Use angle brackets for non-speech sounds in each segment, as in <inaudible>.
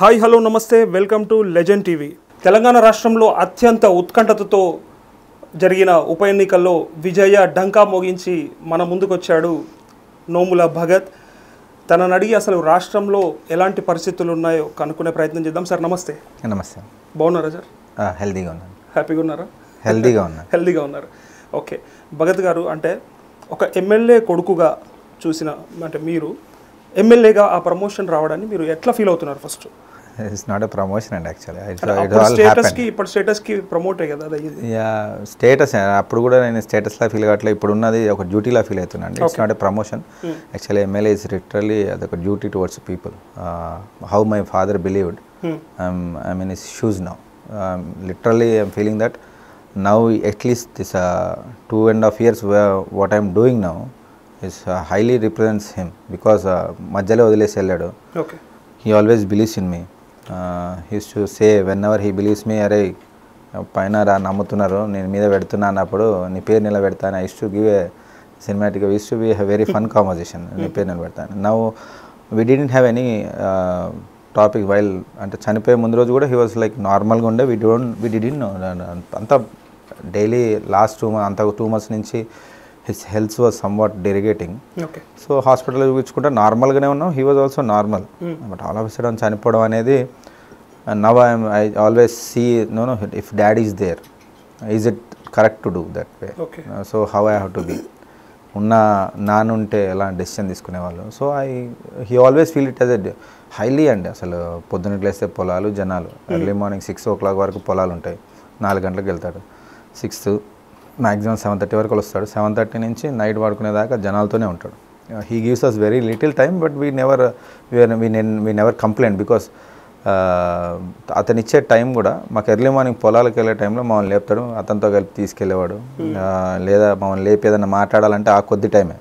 Hi hello namaste welcome to Legend TV Telangana రాష్ట్రంలో అత్యంత ఉత్కంఠతతో జరిగిన ఉప ఎన్నికల్లో విజయ డంకా మోగించి మన ముందుకొచ్చాడు నోముల భగత్ తనని అడిగి అసలు రాష్ట్రంలో ఎలాంటి పరిస్థితులు ఉన్నాయో కనుక్కునే ప్రయత్నం చేద్దాం సార్ నమస్తే నమస్తే బాగున్నారా సార్ హెల్దీగా ఉన్నారు హ్యాపీగా ఉన్నారా హెల్దీగా ఉన్నారు <laughs> హెల్దీగా ఉన్నారు ఓకే భగత్ గారు అంటే ఒక ఎమ్మెల్యే కొడుకుగా చూసిన అంటే మీరు ఎమ్మెల్యేగా ఆ ప్రమోషన్ రావడాన్ని మీరు ఎట్లా ఫీల్ అవుతున్నారు first it's not a promotion and actually status అప్పుడు కూడా నేను లా ఫీల్ కావట్లేదు ఇప్పుడు ఉన్నది ఒక డ్యూటీలా ఫీల్ అవుతున్నాను it's not a promotion actually MLA is literally ఒక duty towards people how my father believed I mean his shoes now literally I'm feeling that now at least this two and half years what I'm doing now is highly represents him because మధ్యలో వదిలేసి వెళ్ళాడు he always believes in me he's to say whenever he believes me అరే పైన రా నమ్ముతున్నారు నేను మీద పెడుతున్నా అన్నప్పుడు నీ పేరు నిలబెడతాను I to give a cinematic eyes to be very fun composition నీ hmm. పేరు నిలబెడతాను నవ్వు we didn't have any topic while అంటే చనిపోయే ముందు రోజు కూడా హీ వాజ్ లైక్ నార్మల్గా ఉండే వీ డోంట్ వీ డిడెంట్ అంతా డైలీ లాస్ట్ టూ మంత్ అంత టూ మంత్స్ నుంచి his health was somewhat deteriorating so hospital చూపించుకుంటే నార్మల్గానే ఉన్నాం he was also normal but all of sudden చనిపోవడం అనేది now I'm I always see no no if daddy is there is it correct to do that way so how I have to be ఉన్న నానుంటే ఎలా decision తీసుకునేవాళ్ళు so I he always feel it as అడ్ highly అండి అసలు పొద్దున లేస్తే పొలాలు జనాలు early morning six o'clock వరకు పొలాలు ఉంటాయి నాలుగు గంటలకు వెళ్తాడు సిక్స్త్ మ్యాక్సిమం సెవెన్ థర్టీ వరకు వస్తాడు సెవెన్ థర్టీ నుంచి నైట్ పడుకునేదాకా జనాలతోనే ఉంటాడు he gives us very little time but we never we we never complaint because అతను ఇచ్చే టైం కూడా మాకు ఎర్లీ మార్నింగ్ పొలాలకు వెళ్ళే టైంలో మమ్మల్ని లేపుతాడు అతనితో కలిపి తీసుకెళ్ళేవాడు hmm. uh, లేదా మమ్మల్ని లేపి ఏదైనా మాట్లాడాలంటే ఆ కొద్ది టైమే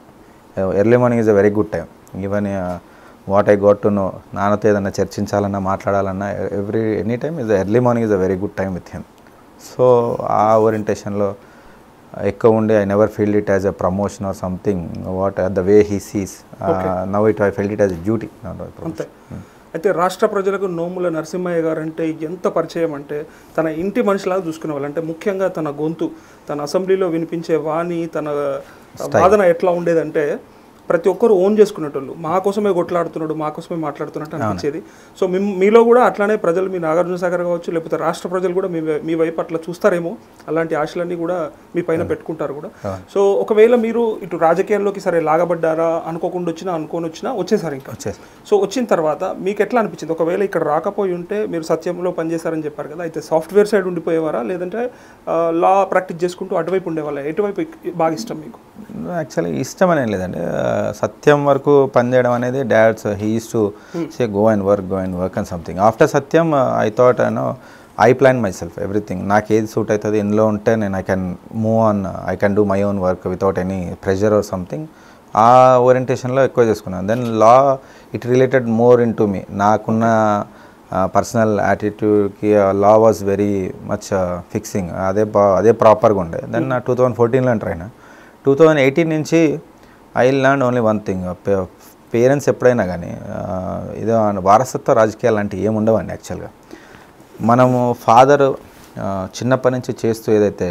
early morning is a very good time even what I got to know నాన్నతో ఏదైనా చర్చించాలన్నా మాట్లాడాలన్నా every any time is early morning is a very good time with him so ఆ ఓరియంటేషన్లో ఎక్కువ ఉండే I never feel it as a promotion or something what the way he sees now it I feel it as duty అయితే రాష్ట్ర ప్రజలకు నోముల నరసింహయ్య గారు అంటే ఎంత పరిచయం అంటే తన ఇంటి మనిషిలాగా చూసుకునే వాళ్ళు అంటే ముఖ్యంగా తన గొంతు తన అసెంబ్లీలో వినిపించే వాణి తన వాదన ఎట్లా ఉండేదంటే ప్రతి ఒక్కరు ఓన్ చేసుకునేటోళ్ళు మా కోసమే కొట్లాడుతున్నాడు మా కోసమే మాట్లాడుతున్నట్టు అనిపించేది సో మీలో కూడా అట్లానే ప్రజలు మీ నాగార్జున సాగర్ కావచ్చు లేకపోతే రాష్ట్ర ప్రజలు కూడా మీ మీ వైపు అట్లా చూస్తారేమో అలాంటి ఆశలన్నీ కూడా మీ పైన పెట్టుకుంటారు కూడా సో ఒకవేళ మీరు ఇటు రాజకీయాల్లోకి సరే లాగబడ్డారా అనుకోకుండా వచ్చినా అనుకోని వచ్చినా వచ్చేసారు ఇంకా సో వచ్చిన తర్వాత మీకు ఎట్లా అనిపించింది ఒకవేళ ఇక్కడ రాకపోయి ఉంటే మీరు సత్యంలో పనిచేశారని చెప్పారు కదా అయితే సాఫ్ట్వేర్ సైడ్ ఉండిపోయేవారా లేదంటే లా ప్రాక్టీస్ చేసుకుంటూ అటువైపు ఉండేవాళ్ళ ఎటువైపు బాగా ఇష్టం మీకు యాక్చువల్లీ ఇష్టం అనేది లేదండి సత్యం వరకు పనిచేయడం అనేది dads he's to say go and work go and work and something after Satyam I thought అను I plan myself everything నాకు ఏది సూట్ అవుతుంది ఇందులో ఉంటే నేను I can move on I can do my own work without any pressure or something ఆ ఓరియంటేషన్లో ఎక్కువ చేసుకున్నాను దెన్ లా it related more into me నాకున్న పర్సనల్ యాటిట్యూడ్కి లా వాజ్ వెరీ మచ్ ఫిక్సింగ్ అదే అదే ప్రాపర్గా ఉండే దెన్ టూ థౌజండ్ ఫోర్టీన్లో ఎంటర్ అయినా టూ థౌజండ్ ఎయిటీన్ నుంచి I land only one thing parents ఎప్పుడైనా కానీ ఇదే వారసత్వ రాజకీయాలు లాంటివి ఏమి ఉండవండి యాక్చువల్గా మనము ఫాదర్ చిన్నప్పటి నుంచి చేస్తూ ఏదైతే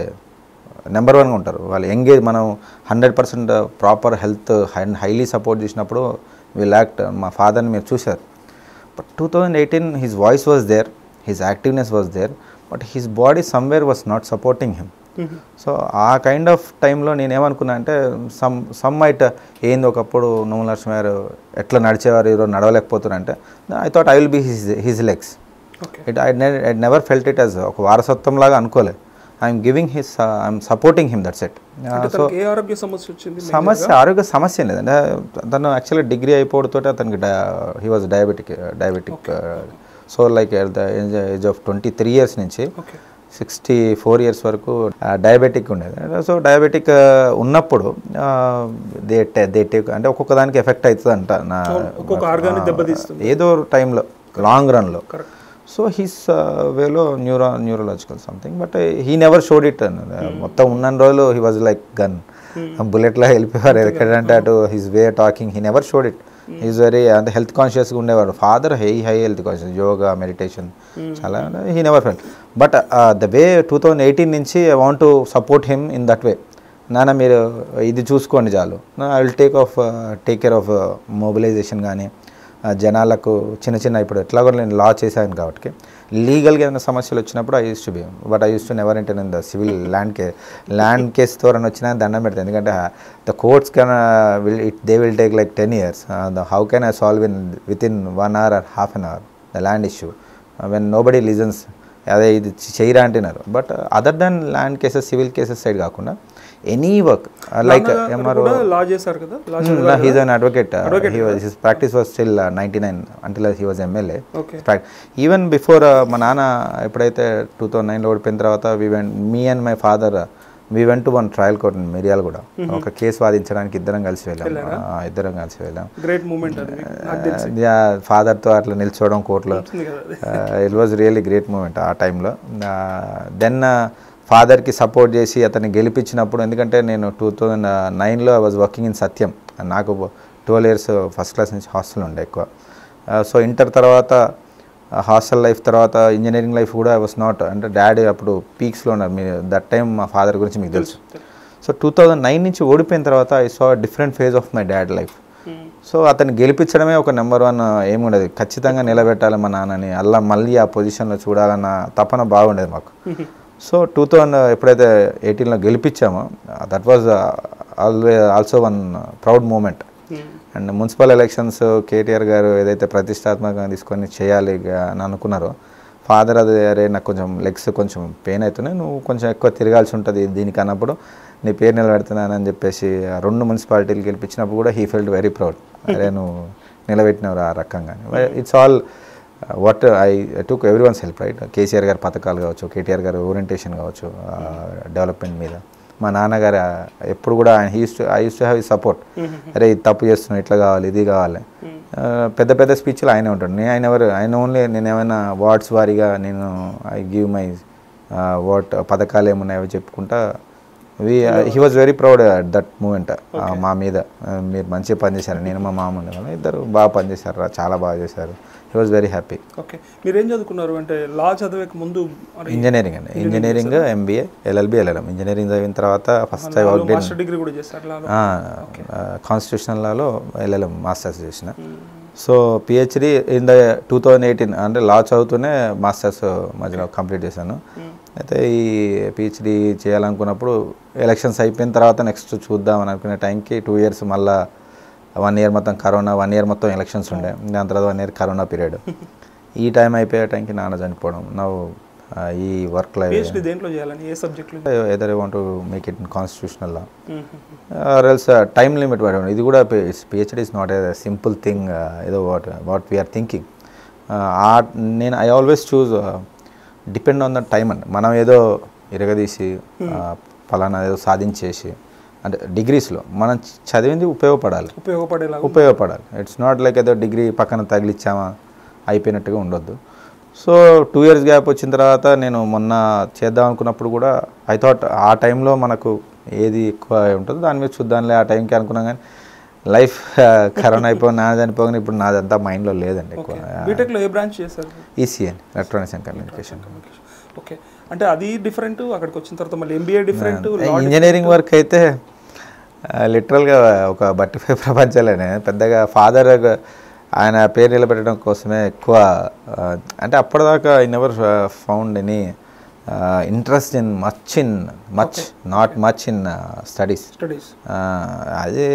నెంబర్ వన్గా ఉంటారు వాళ్ళు ఎంగేజ్ మనం hundred percent proper health and highly support చేసినప్పుడు వీళ్ళు యాక్ట్ మా ఫాదర్ని మీరు చూశారు but two thousand eighteen his voice was there his activeness was there but his body somewhere was not supporting him so ఆ కైండ్ ఆఫ్ టైంలో నేనేమనుకున్నా అంటే సమ్ సమ్ మైట్ ఏంది ఒకప్పుడు నోము లక్ష్మి గారు ఎట్లా నడిచేవారు ఈరోజు నడవలేకపోతున్నారంటే I thought I will be his his legs it I I never felt it as ఒక వారసత్వం లాగా అనుకోలేదు I'm giving his I'm supporting him that's it so ఆరోగ్య సమస్య వచ్చింది సమస్య ఆరోగ్య సమస్య లేదండి తను యాక్చువల్లీ డిగ్రీ అయిపోవడంతో అతనికి he was diabetic diabetic so like at the age of twenty three years నుంచి సిక్స్టీ ఫోర్ ఇయర్స్ వరకు డయాబెటిక్ ఉండేది సో డయాబెటిక్ ఉన్నప్పుడు అంటే ఒక్కొక్క దానికి ఎఫెక్ట్ అవుతుంది అంట నా ఏదో టైంలో లాంగ్ రన్లో సో హీస్ వేలో neuro neurological something but he never showed it మొత్తం ఉన్న రోజులు హీ వాజ్ లైక్ గన్ బుల్లెట్లా వెళ్ళిపోయారు ఎక్కడంటే అటు his way talking he never showed it is very అంత హెల్త్ కాన్షియస్గా ఉండేవాడు father high high health conscious yoga meditation చాలా he never fell but the way two thousand eighteen నుంచి I want to support him in that way నాన్న మీరు uh, ఇది చూసుకోండి చాలు I will take off take care of mobilization కానీ జనాలకు చిన్న చిన్న ఇప్పుడు కూడా నేను లా చేశాను కాబట్టి లీగల్గా ఏదైనా సమస్యలు వచ్చినప్పుడు I use to be but I use to never enter in the civil land కే ల్యాండ్ కేస్ ద్వారా వచ్చినా దండం పెడతాయి ఎందుకంటే the courts can will it they will take like ten years the how can I solve in within one hour or half an hour the land issue when nobody లీజన్స్ అదే ఇది చేయరా అంటున్నారు but other then land cases civil cases side కాకుండా any work like MRO లా చేశారు కదా he's an advocate practice was still ninety nine అంటే he was MLA even before మా నాన్న ఎప్పుడైతే టూ థౌసండ్ నైన్లో ఓడిపోయిన తర్వాత we went me and my father went వెంట వన్ ట్రయల్ కోర్ట్ మిరియాల్ కూడా ఒక కేసు వాదించడానికి ఇద్దరం కలిసి వెళ్ళాం ఇద్దరం కలిసి వెళ్ళాం గ్రేట్ మూమెంట్ ఫాదర్తో అట్లా నిల్చోవడం కోర్టులో it was really great moment ఆ టైంలో దెన్ uh, ఫాదర్కి సపోర్ట్ చేసి అతన్ని గెలిపించినప్పుడు ఎందుకంటే నేను టూ థౌజండ్ నైన్లో I was working in Satyam నాకు ట్వెల్వ్ ఇయర్స్ ఫస్ట్ క్లాస్ నుంచి హాస్టల్ ఉండే ఎక్కువ సో ఇంటర్ తర్వాత హాస్టల్ లైఫ్ తర్వాత ఇంజనీరింగ్ లైఫ్ కూడా ఐ వాస్ నాట్ అంటే డాడీ అప్పుడు పీక్స్లో ఉన్నారు మీ దట్ టైం మా ఫాదర్ గురించి మీకు తెలుసు సో టూ థౌజండ్ నైన్ నుంచి ఓడిపోయిన తర్వాత I saw different phase of my dad life hmm. So అతను గెలిపించడమే ఒక నెంబర్ వన్ ఏముండదు ఖచ్చితంగా నిలబెట్టాలి మా నాన్నని అలా మళ్ళీ ఆ పొజిషన్లో చూడాలన్న తపన బాగుండేది మాకు <laughs> సో టూ థౌజండ్ ఎప్పుడైతే ఎయిటీన్లో గెలిపించామో that was alway also one proud moment and municipal elections KTR గారు ఏదైతే ప్రతిష్టాత్మకంగా తీసుకొని చేయాలి అని అనుకున్నారో ఫాదర్ అది అరే నాకు కొంచెం లెగ్స్ కొంచెం పెయిన్ అవుతున్నాయి నువ్వు కొంచెం ఎక్కువ తిరగాల్సి ఉంటుంది దీనికి అన్నప్పుడు నీ పేరు నిలబెడుతున్నానని చెప్పేసి రెండు మున్సిపాలిటీలు గెలిపించినప్పుడు కూడా హీ ఫెల్ట్ వెరీ ప్రౌడ్ అరే నువ్వు నిలబెట్టినవరా ఆ రకంగా it's all what I took everyone's help right KCR గారి పథకాలు కావచ్చు కేటీఆర్ గారు ఓరియంటేషన్ కావచ్చు డెవలప్మెంట్ uh, మీద మా నాన్నగారు uh, ఎప్పుడు కూడా ఆయన he's to I use to have ఈ సపోర్ట్ అరే ఇది తప్పు చేస్తున్నాం ఇట్లా కావాలి ఇది కావాలి mm-hmm. uh, పెద్ద పెద్ద స్పీచ్లు ఆయనే ఉంటాడు నేను ఆయన ఎవరు ఆయన ఓన్లీ నేను ఏమైనా వార్డ్స్ వారీగా నేను ఐ గివ్ మై వాట్ పథకాలు ఏమున్నాయో చెప్పుకుంటా we he was very proud at that moment మా మీద మీరు మంచిగా పనిచేశారు నేను మా మామ ఉండేవాళ్ళం ఇద్దరు బాగా పనిచేశారు చాలా బాగా చేశారు I was very happy okay మీరు ఏం చదువుకున్నారు అంటే లా చదివే ముందు ఇంజనీరింగ్ అండి engineering MBA LLB LLM engineering చదివిన తర్వాత ఫస్ట్ ఐ వర్క్ డిగ్రీ కూడా చేశారు కాన్స్టిట్యూషనల్ లాలో ఎల్ఎల్ఎం మాస్టర్స్ చేసిన so PhD in the two thousand eighteen అంటే లా చదువుతూనే మాస్టర్స్ మధ్యలో కంప్లీట్ చేశాను hmm. అయితే ఈ పిహెచ్డి చేయాలనుకున్నప్పుడు ఎలక్షన్స్ అయిపోయిన తర్వాత నెక్స్ట్ చూద్దాం అనుకునే టైంకి టూ ఇయర్స్ మళ్ళీ వన్ ఇయర్ మొత్తం కరోనా వన్ ఇయర్ మొత్తం ఎలక్షన్స్ ఉండే దాని తర్వాత వన్ ఇయర్ కరోనా పీరియడ్ ఈ టైం అయిపోయే టైంకి నాన్న చనిపోవడం నా ఈ వర్క్ లైఫ్ దేంట్లో ఏ వాంట్ మేక్ ఇట్ కాన్స్టిట్యూషనల్లా ఎల్స్ టైం లిమిట్ పడడం ఇది కూడా PhD is not a simple thing ఏదో వాట్ వాట్ వీఆర్ థింకింగ్ ఆ నేను I always choose depend on the time and మనం ఏదో ఇరగదీసి ఫలానా ఏదో సాధించేసి అంటే డిగ్రీస్లో మనం చదివింది ఉపయోగపడాలి ఉపయోగపడేలా ఉపయోగపడాలి ఇట్స్ నాట్ లైక్ ఏదో డిగ్రీ పక్కన తగిలిచ్చామా అయిపోయినట్టుగా ఉండొద్దు సో టూ ఇయర్స్ గ్యాప్ వచ్చిన తర్వాత నేను మొన్న చేద్దాం అనుకున్నప్పుడు కూడా ఐ థాట్ ఆ టైంలో మనకు ఏది ఎక్కువ ఉంటుందో దాని మీద చూద్దాంలే ఆ టైంకి అనుకున్నాం కానీ లైఫ్ కరోనా అయిపోయి నా చనిపోగానే ఇప్పుడు నాదంతా మైండ్లో లేదండి ఎక్కువ ECN electronics and communication okay అంటే అది డిఫరెంట్ అక్కడికి వచ్చిన తర్వాత మళ్ళీ ఎంబీఏ డిఫరెంట్ ఇంజనీరింగ్ వర్క్ అయితే లిటరల్గా ఒక బట్టిఫై <laughs> ప్రపంచాలనే పెద్దగా ఫాదర్ ఆయన పేరు నిలబెట్టడం కోసమే ఎక్కువ అంటే అప్పటిదాకా I never found any interest in much in much not much in studies studies అది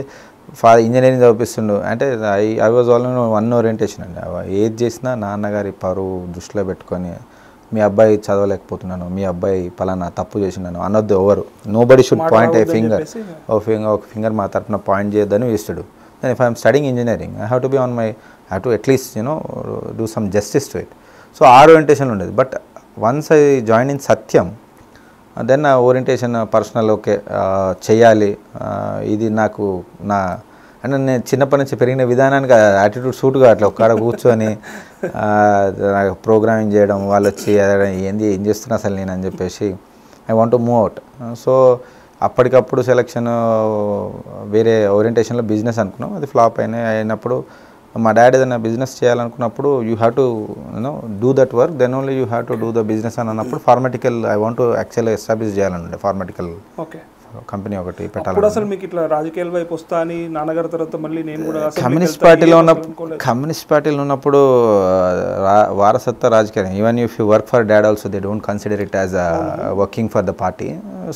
ఫా ఇంజనీరింగ్ చదివిస్తుండు అంటే I I was all one orientation అండి ఏది చేసినా నాన్నగారి పరువు దృష్టిలో పెట్టుకొని మీ అబ్బాయి చదవలేకపోతున్నాను మీ అబ్బాయి పలానా తప్పు చేసినాను అనొద్దు ఎవరు nobody should point a finger ఓ ఫింగర్ ఒక ఫింగర్ మా తరఫున పాయింట్ చేయొద్దని ఇస్తాడు then if I'm studying engineering I have to be on my have to at least you know do some justice to it so uh orientation ఉండేది but once I join in Satyam then orientation personal okay చేయాలి ఇది నాకు నా అంటే నేను చిన్నప్పటి నుంచి పెరిగిన విధానానికి యాటిట్యూడ్ సూట్ అట్లా ఒక్కడ కూర్చొని ప్రోగ్రామింగ్ చేయడం వాళ్ళు వచ్చి ఏంది ఏం చేస్తున్నా అసలు నేను అని చెప్పేసి I want to move out so అప్పటికప్పుడు సెలక్షన్ వేరే ఓరియంటేషన్లో బిజినెస్ అనుకున్నాం అది ఫ్లాప్ అయిన అయినప్పుడు మా డాడీ ఏదైనా బిజినెస్ చేయాలనుకున్నప్పుడు you have to you know do that work then only you have to do the business అని అన్నప్పుడు ఫార్మాటికల్ ఐ వాంట్ యాక్చువల్గా ఎస్టాబ్లిష్ చేయాలనుండే ఫార్మాటికల్ ఓకే కంపెనీ ఒకటి పెట్టాలి అసలు మీకు ఇట్లా రాజకీయాల నాన్నగారి తర్వాత మళ్ళీ నేను కూడా కమ్యూనిస్ట్ పార్టీలో ఉన్న కమ్యూనిస్ట్ పార్టీలో ఉన్నప్పుడు వారసత్వ రాజకీయం even if you work for dad also they don't consider it as working for the party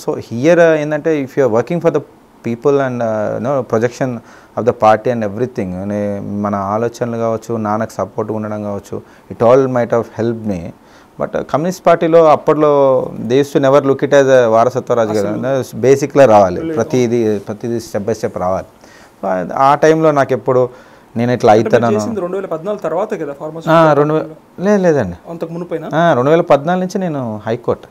so here ఏంటంటే if you're working for the people and no projection of the party and everything మన ఆలోచనలు కావచ్చు నాన్నకు support ఉండడం కావచ్చు it all might of help me but communist పార్టీలో అప్పట్లో దేశ నెవర్ లుక్ ఇట్ యాజ్ వారసత్వ రాజకీయాలు బేసిక్లో రావాలి ప్రతిదీ ప్రతిదీ స్టెప్ బై స్టెప్ రావాలి ఆ టైంలో నాకు ఎప్పుడు నేను ఇట్లా అవుతాను రెండు వేల పద్నాలుగు తర్వాత కదా రెండు లేదు లేదండి అంతకు మునిపోయినా రెండు వేల పద్నాలుగు నుంచి నేను హైకోర్టు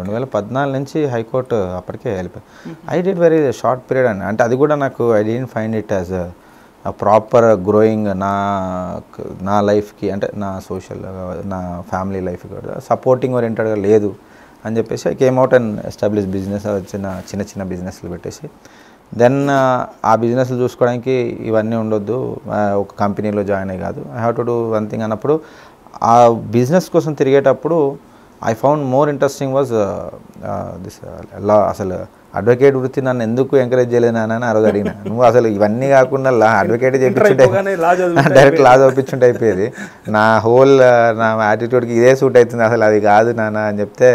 రెండు వేల పద్నాలుగు నుంచి హైకోర్టు అప్పటికే వెళ్ళిపోయాను I did very short period అండి అంటే అది కూడా నాకు I did find it as proper growing నా నా లైఫ్కి అంటే నా సోషల్ నా ఫ్యామిలీ లైఫ్ కూడా సపోర్టింగ్ ఓరియంటెడ్గా లేదు అని చెప్పేసి I came out and establish business వచ్చిన చిన్న చిన్న బిజినెస్లు పెట్టేసి దెన్ ఆ బిజినెస్లు చూసుకోవడానికి ఇవన్నీ ఉండొద్దు ఒక కంపెనీలో జాయిన్ అయ్యి కాదు I have to do one thing అన్నప్పుడు ఆ బిజినెస్ కోసం తిరిగేటప్పుడు I found more interesting was this law అసలు అడ్వకేట్ వృత్తి నన్ను ఎందుకు ఎంకరేజ్ చేయలేనా అని అరగ అడిగిన నువ్వు అసలు ఇవన్నీ కాకుండా లా అడ్వకేట్ చేయించుంటే డైరెక్ట్ లా చూపించుంటే అయిపోయేది నా హోల్ నా యాటిట్యూడ్కి ఇదే సూట్ అవుతుంది అసలు అది కాదు నాన్న అని చెప్తే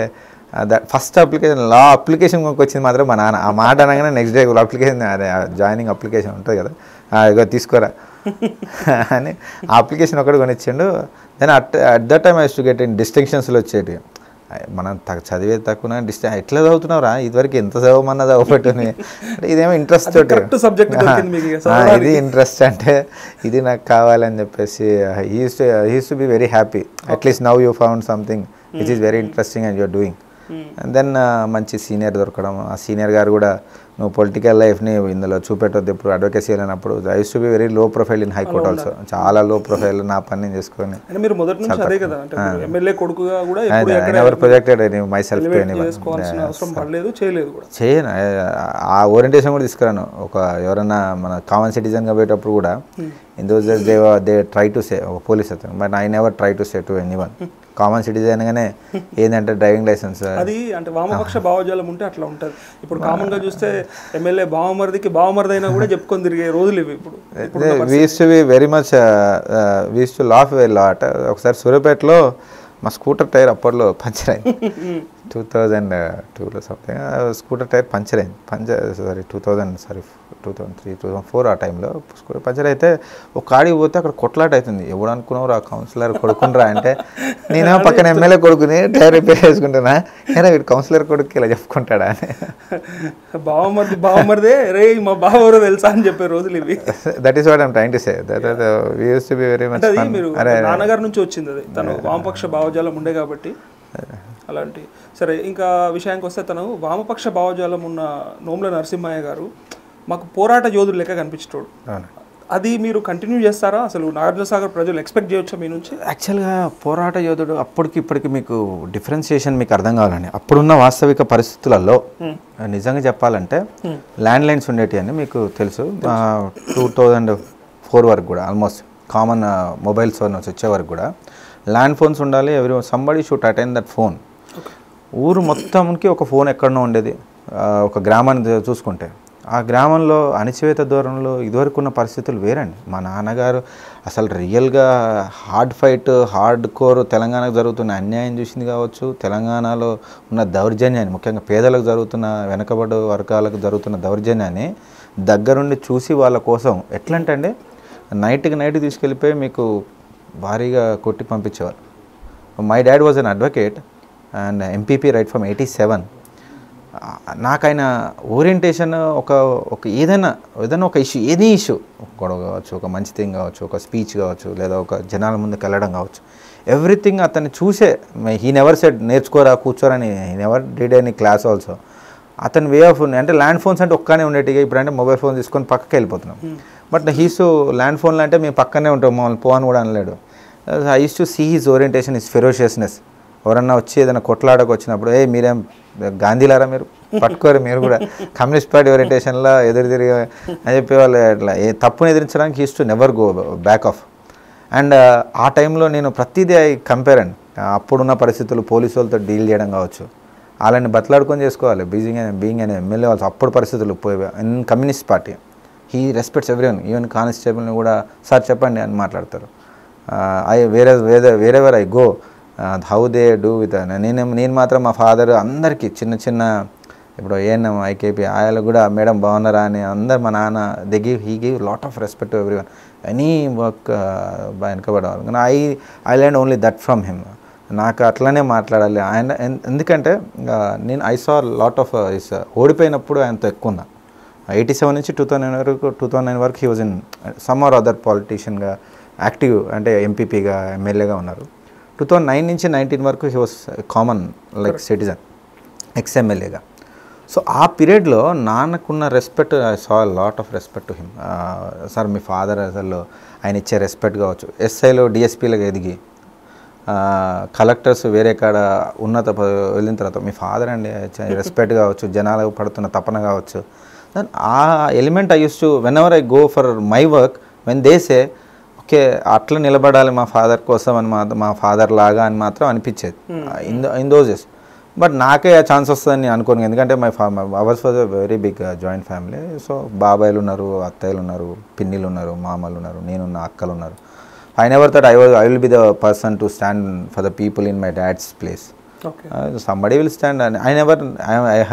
ఫస్ట్ అప్లికేషన్ లా అప్లికేషన్ వచ్చింది మాత్రం మా నాన్న ఆ మాట అనగానే నెక్స్ట్ డే అప్లికేషన్ అదే జాయినింగ్ అప్లికేషన్ ఉంటుంది కదా ఇగో తీసుకోరా <laughs> అని ఆ అప్లికేషన్ ఒకటి కొనిచ్చిండు then at at the time I's to get in డిస్టింక్షన్స్లో వచ్చేటి మనం చదివేది తక్కువ డిస్టా ఎట్లా చదువుతున్నావురా ఇదివరకు ఎంత చదవమన్నా చదవబట్టుని అంటే ఇదేమో ఇంట్రెస్ట్ తోటి ఇది ఇంట్రెస్ట్ అంటే ఇది నాకు కావాలని చెప్పేసి he's to he's to be very happy at least now you found something which is very interesting and you're doing then మంచి సీనియర్ దొరకడం ఆ సీనియర్ గారు కూడా నువ్వు పొలిటికల్ లైఫ్ని ఇందులో చూపెట్టొద్దు ఇప్పుడు అడ్వకేసీ వెళ్ళినప్పుడు I use to be very low profile in high court also చాలా లో ప్రొఫైల్ నా పని నేను చేసుకొని మీరు ప్రొజెక్టెడ్ మై సెల్ఫ్ చేయను ఆ ఓరియంటేషన్ కూడా తీసుకురాను ఒక ఎవరైనా మన కామన్ సిటిజన్గా పోయేటప్పుడు కూడా in those days they they try to say police అతను but I never try to say to any one common citizen గానే ఏంటంటే డ్రైవింగ్ లైసెన్స్ అది అంటే వామపక్ష భావజాలం ఉంటే అట్లా ఉంటుంది ఇప్పుడు కామన్గా చూస్తే ఎమ్మెల్యే బావమరిదికి అయినా కూడా చెప్పుకొని తిరిగే రోజులు ఇవి ఇప్పుడు we's to very much we's to laugh we lot ఒకసారి సూర్యపేటలో మా స్కూటర్ టైర్ అప్పట్లో పంచర్ అయింది టూ థౌజండ్ టూలో సంథింగ్ స్కూటర్ టైర్ పంచర్ అయింది puncture sorry two thousand sorry two thousand three two thousand four ఆ టైంలో స్కూల్ పంచర్ అయితే ఒక కాడికి పోతే అక్కడ కొట్లాట అవుతుంది ఎవడు అనుకున్నావు రా కౌన్సిలర్ కొడుకునరా అంటే నేను పక్కన ఎమ్మెల్యే కొడుకుని టైర్ రిపేర్ చేసుకుంటున్నా నేను వీడు కౌన్సిలర్ కొడుకు ఇలా చెప్పుకుంటాడా అని బావమరిది బావమరిదే రే మా బావరు తెలుసా అని చెప్పే రోజులు ఇవి that is what I'm trying to say that use to be very much మీరు నాన్నగారి నుంచి వచ్చింది అది తను వామపక్ష భావజాలం ఉండే కాబట్టి అలాంటి సరే ఇంకా విషయానికి వస్తే తను వామపక్ష భావజాలం ఉన్న నోముల నరసింహయ్య గారు మాకు పోరాట యోధుడు లెక్క కనిపించేటోడు అది మీరు కంటిన్యూ చేస్తారా అసలు నాగార్జునసాగర్ ప్రజలు ఎక్స్పెక్ట్ చేయొచ్చా మీ నుంచి యాక్చువల్గా పోరాట యోధుడు అప్పటికి ఇప్పటికి మీకు డిఫరెన్సియేషన్ మీకు అర్థం కావాలండి అప్పుడున్న వాస్తవిక పరిస్థితులలో hmm. నిజంగా చెప్పాలంటే hmm. ల్యాండ్ లైన్స్ ఉండేవి అని మీకు తెలుసు టూ థౌజండ్ ఫోర్ వరకు కూడా ఆల్మోస్ట్ కామన్ మొబైల్ ఫోన్ వచ్చే వరకు కూడా ల్యాండ్ ఫోన్స్ ఉండాలి ఎవరి somebody should attend that phone ఊరు మొత్తంకి ఒక ఫోన్ ఎక్కడనో ఉండేది ఒక గ్రామాన్ని చూసుకుంటే ఆ గ్రామంలో అణిచివేత దూరంలో ఉన్న పరిస్థితులు వేరండి మా నాన్నగారు అసలు రియల్గా హార్డ్ ఫైట్ హార్డ్ కోర్ తెలంగాణకు జరుగుతున్న అన్యాయం చూసింది కావచ్చు తెలంగాణలో ఉన్న దౌర్జన్యాన్ని ముఖ్యంగా పేదలకు జరుగుతున్న వెనకబడ్డ వర్గాలకు జరుగుతున్న దౌర్జన్యాన్ని దగ్గరుండి చూసి వాళ్ళ కోసం ఎట్లంటే నైట్కి నైట్ తీసుకెళ్ళిపోయి మీకు భారీగా కొట్టి పంపించేవారు my dad was an advocate and MPP right from eighty seven నాకైనా ఓరియంటేషన్ ఒక ఒక ఏదైనా ఏదైనా ఒక ఇష్యూ ఏదీ ఇష్యూ ఒక గొడవ కావచ్చు ఒక మంచి థింగ్ కావచ్చు ఒక స్పీచ్ కావచ్చు లేదా ఒక జనాల ముందుకు వెళ్ళడం కావచ్చు ఎవ్రీథింగ్ అతన్ని చూసే హీ నెవర్ సెడ్ నేర్చుకోరా కూర్చోరని he never did any class also అతని వే ఆఫ్ అంటే ల్యాండ్ ఫోన్స్ అంటే ఒక్కనే ఉండేటిగా ఇప్పుడు అంటే మొబైల్ ఫోన్ తీసుకొని పక్కకి వెళ్ళిపోతున్నాం hmm. బట్ హీస్ ల్యాండ్ ఫోన్లు అంటే మేము పక్కనే ఉంటాం మమ్మల్ని పో అని కూడా అనలేడు I use to see his orientation is ferociousness ఎవరన్నా వచ్చి ఏదైనా కొట్లాడకు వచ్చినప్పుడు ఏ మీరేం గాంధీలారా మీరు పట్టుకోరు మీరు కూడా కమ్యూనిస్ట్ పార్టీ ఓరియంటేషన్లో ఎదురు తిరిగి అని చెప్పి వాళ్ళు ఇట్లా ఏ తప్పును ఎదిరించడానికి he's to never go back off and ఆ టైంలో నేను ప్రతిదీ ఐ కంపేర్ అండ్ అప్పుడున్న పరిస్థితులు పోలీసు వాళ్ళతో డీల్ చేయడం కావచ్చు వాళ్ళని బతలాడుకొని చేసుకోవాలి బీజింగ్ బీయింగ్ అనే ఎమ్మెల్యే వాళ్ళు అప్పుడు పరిస్థితులు in communist party he respects everyone even కానిస్టేబుల్ని కూడా సార్ చెప్పండి అని మాట్లాడతారు ఐ వేరే వేరే వేరే I go how they do with నేను నేను మాత్రం మా ఫాదర్ అందరికీ చిన్న చిన్న ఇప్పుడు ఏఎన్ఎం ఐకేపీ ఆయాలు కూడా మేడం బాగున్నారా అని అందరు మా నాన్న the give he give lot of respect to every one any work వెనకబడేవాళ్ళు కానీ I I land only that from him నాకు అట్లనే మాట్లాడాలి ఆయన ఎందుకంటే నేను I saw lot of is ఓడిపోయినప్పుడు ఆయనతో ఎక్కువ ఉన్నా ఎయిటీ సెవెన్ నుంచి టూ థౌసండ్ నైన్ వరకు టూ థౌసండ్ నైన్ వరకు he was in some or other పాలిటీషియన్గా యాక్టివ్ అంటే ఎంపీపీగా ఎమ్మెల్యేగా ఉన్నారు టూ థౌజండ్ నైన్ నుంచి నైన్టీన్ వరకు he was common like citizen ఎక్స్ఎమ్ఎల్ఏగా సో ఆ పీరియడ్లో నాన్నకున్న respect I saw lot of respect to him sir మీ ఫాదర్ అసలు ఆయన ఇచ్చే రెస్పెక్ట్ కావచ్చు ఎస్ఐలో డిఎస్పీలకు ఎదిగి కలెక్టర్స్ వేరే కాడ ఉన్నత వెళ్ళిన తర్వాత మీ ఫాదర్ అండి రెస్పెక్ట్ <laughs> కావచ్చు జనాలకు పడుతున్న తపన కావచ్చు దెన్ ఆ element I use to whenever I go for my work when దేసే ఓకే అట్లా నిలబడాలి మా ఫాదర్ కోసం అని మా మా ఫాదర్ లాగా అని మాత్రం అనిపించేది hmm. ఇన్ ఇన్ దోజెస్ బట్ నాకే ఆ ఛాన్స్ వస్తుందని అనుకోను ఎందుకంటే మై ఫా ours was very big joint family so బాబాయిలు ఉన్నారు అత్తయ్యలు ఉన్నారు పిన్నిలు ఉన్నారు మామలు ఉన్నారు నేనున్న అక్కలు ఉన్నారు I never that I was I will be the person to stand for the people in my dad's place somebody will stand I never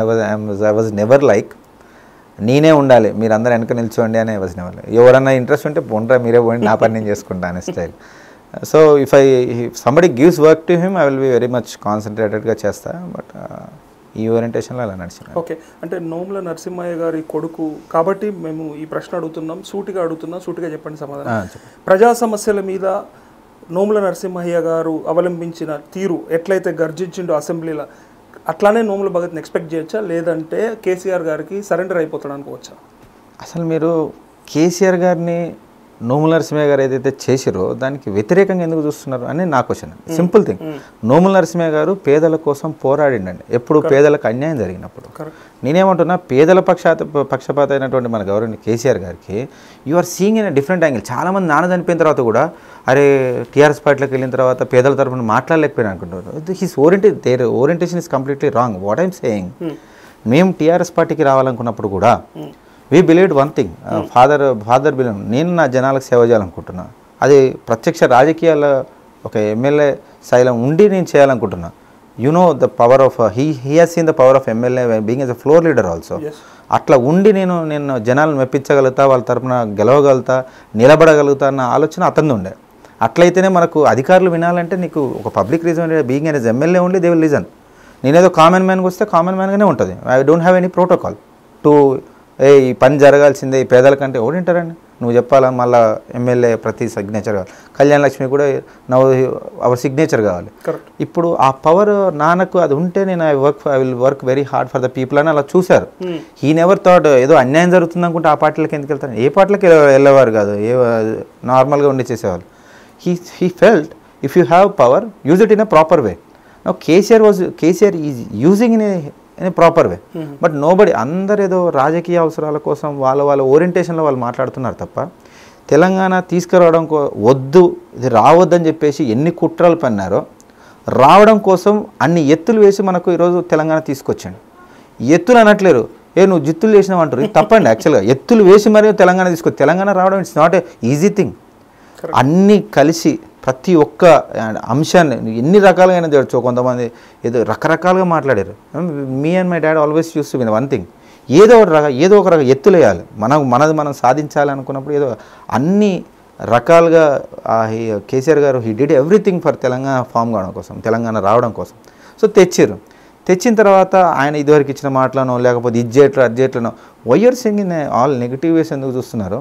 I was I was never like నేనే ఉండాలి మీరందరూ వెనక నిల్చోండి అనే వచ్చిన వాళ్ళు ఎవరన్నా ఇంట్రెస్ట్ ఉంటే ఉండరా మీరే పోండి నా పని నేను చేసుకుంటా అనే style so if I somebody gives work to him I will be very much కాన్సన్ట్రేటెడ్గా చేస్తా బట్ uh, ఈ ఓరియంటేషన్లో అలా నడిచింది ఓకే అంటే నోముల నరసింహయ్య గారి కొడుకు కాబట్టి మేము ఈ ప్రశ్న అడుగుతున్నాం సూటిగా అడుగుతున్నాం సూటిగా చెప్పండి సమాధానం ప్రజా సమస్యల మీద నోముల నరసింహయ్య గారు అవలంబించిన తీరు ఎట్లయితే గర్జించిండో అసెంబ్లీలో అట్లానే నోముల భగత్ని ఎక్స్పెక్ట్ చేయొచ్చా లేదంటే కేసీఆర్ గారికి సరెండర్ అయిపోతాడు అనుకోవచ్చా అసలు మీరు కేసీఆర్ గారిని నోముల నరసింహయ్య గారు ఏదైతే చేసిరో దానికి వ్యతిరేకంగా ఎందుకు చూస్తున్నారు అని నా question simple thing mm. mm. Nomula Narasimhayya garu పేదల కోసం పోరాడిండండి ఎప్పుడు పేదలకు అన్యాయం జరిగినప్పుడు నేనేమంటున్నా పేదల పక్షాత పక్షపాత అయినటువంటి మన గవర్నర్ కేసీఆర్ గారికి you are seeing in different angle చాలామంది నాన్న చనిపోయిన తర్వాత కూడా అరే టీఆర్ఎస్ పార్టీలకు వెళ్ళిన తర్వాత పేదల తరఫున మాట్లాడలేకపోయినా అనుకుంటున్నారు హిస్ ఓరియంటే their orientation is completely wrong what I'm saying మేము టీఆర్ఎస్ పార్టీకి రావాలనుకున్నప్పుడు కూడా mm. We believed one thing father father believe నేను నా జనాలకు సేవ చేయాలనుకుంటున్నా అది ప్రత్యక్ష రాజకీయాల ఒక ఎమ్మెల్యే స్థాయిలో ఉండి నేను చేయాలనుకుంటున్నా you know the power of he he has seen the power of MLA being as a floor leader also అట్లా ఉండి నేను నేను జనాలను మెప్పించగలుగుతా వాళ్ళ తరఫున గెలవగలుగుతా నిలబడగలుగుతా అన్న ఆలోచన అతను ఉండే అట్లయితేనే మనకు అధికారులు వినాలంటే నీకు ఒక public reason being as MLA only they will reason నేనేదో కామన్ మ్యాన్కి వస్తే కామన్ మ్యాన్గానే ఉంటుంది I don't have any protocol to a ఈ పని జరగాల్సిందే ఈ పేదల కంటే ఓడింటారండి నువ్వు చెప్పాలా మళ్ళీ ఎమ్మెల్యే ప్రతి సిగ్నేచర్ కావాలి కళ్యాణ లక్ష్మి కూడా నవ్ అవర్ సిగ్నేచర్ కావాలి ఇప్పుడు ఆ పవర్ నాన్నకు అది ఉంటే నేను I work I will work very hard for the people అని అలా చూశారు ఈ నెవర్ థాట్ ఏదో అన్యాయం జరుగుతుంది అనుకుంటే ఆ పార్టీలకు ఎందుకు వెళ్తాను ఏ పార్టీలకు వెళ్ళేవారు కాదు ఏ నార్మల్గా ఉండి చేసేవాళ్ళు he he felt if you have power use it in a proper way KCR was KCR is using in a in proper way but nobody అందరు ఏదో రాజకీయ అవసరాల కోసం వాళ్ళ వాళ్ళ ఓరియంటేషన్లో వాళ్ళు మాట్లాడుతున్నారు తప్ప తెలంగాణ తీసుకురావడం వద్దు ఇది రావద్దని చెప్పేసి ఎన్ని కుట్రలు పన్నారో రావడం కోసం అన్ని ఎత్తులు వేసి మనకు ఈరోజు తెలంగాణ తీసుకొచ్చాడు ఎత్తులు అనట్లేరు ఏ నువ్వు జిత్తులు చేసినావు అంటారు తప్పండి యాక్చువల్గా ఎత్తులు వేసి మరియు తెలంగాణ తీసుకొచ్చి తెలంగాణ రావడం it's not a easy thing అన్నీ కలిసి ప్రతి ఒక్క అంశాన్ని ఎన్ని రకాలుగా చూడచ్చు కొంతమంది ఏదో రకరకాలుగా మాట్లాడారు me and my dad always use to one thing ఏదో ఒక రక ఏదో ఒక రక ఎత్తులేయాలి మనం మనది మనం సాధించాలి అనుకున్నప్పుడు ఏదో అన్ని రకాలుగా KCR garu he did everything for Telangana form కావడం కోసం తెలంగాణ రావడం కోసం సో తెచ్చారు తెచ్చిన తర్వాత ఆయన ఇదివరకు ఇచ్చిన మాటలను లేకపోతే ఇజ్జేట్లు అర్జేట్లను why are seeing all negative ways ఎందుకు చూస్తున్నారు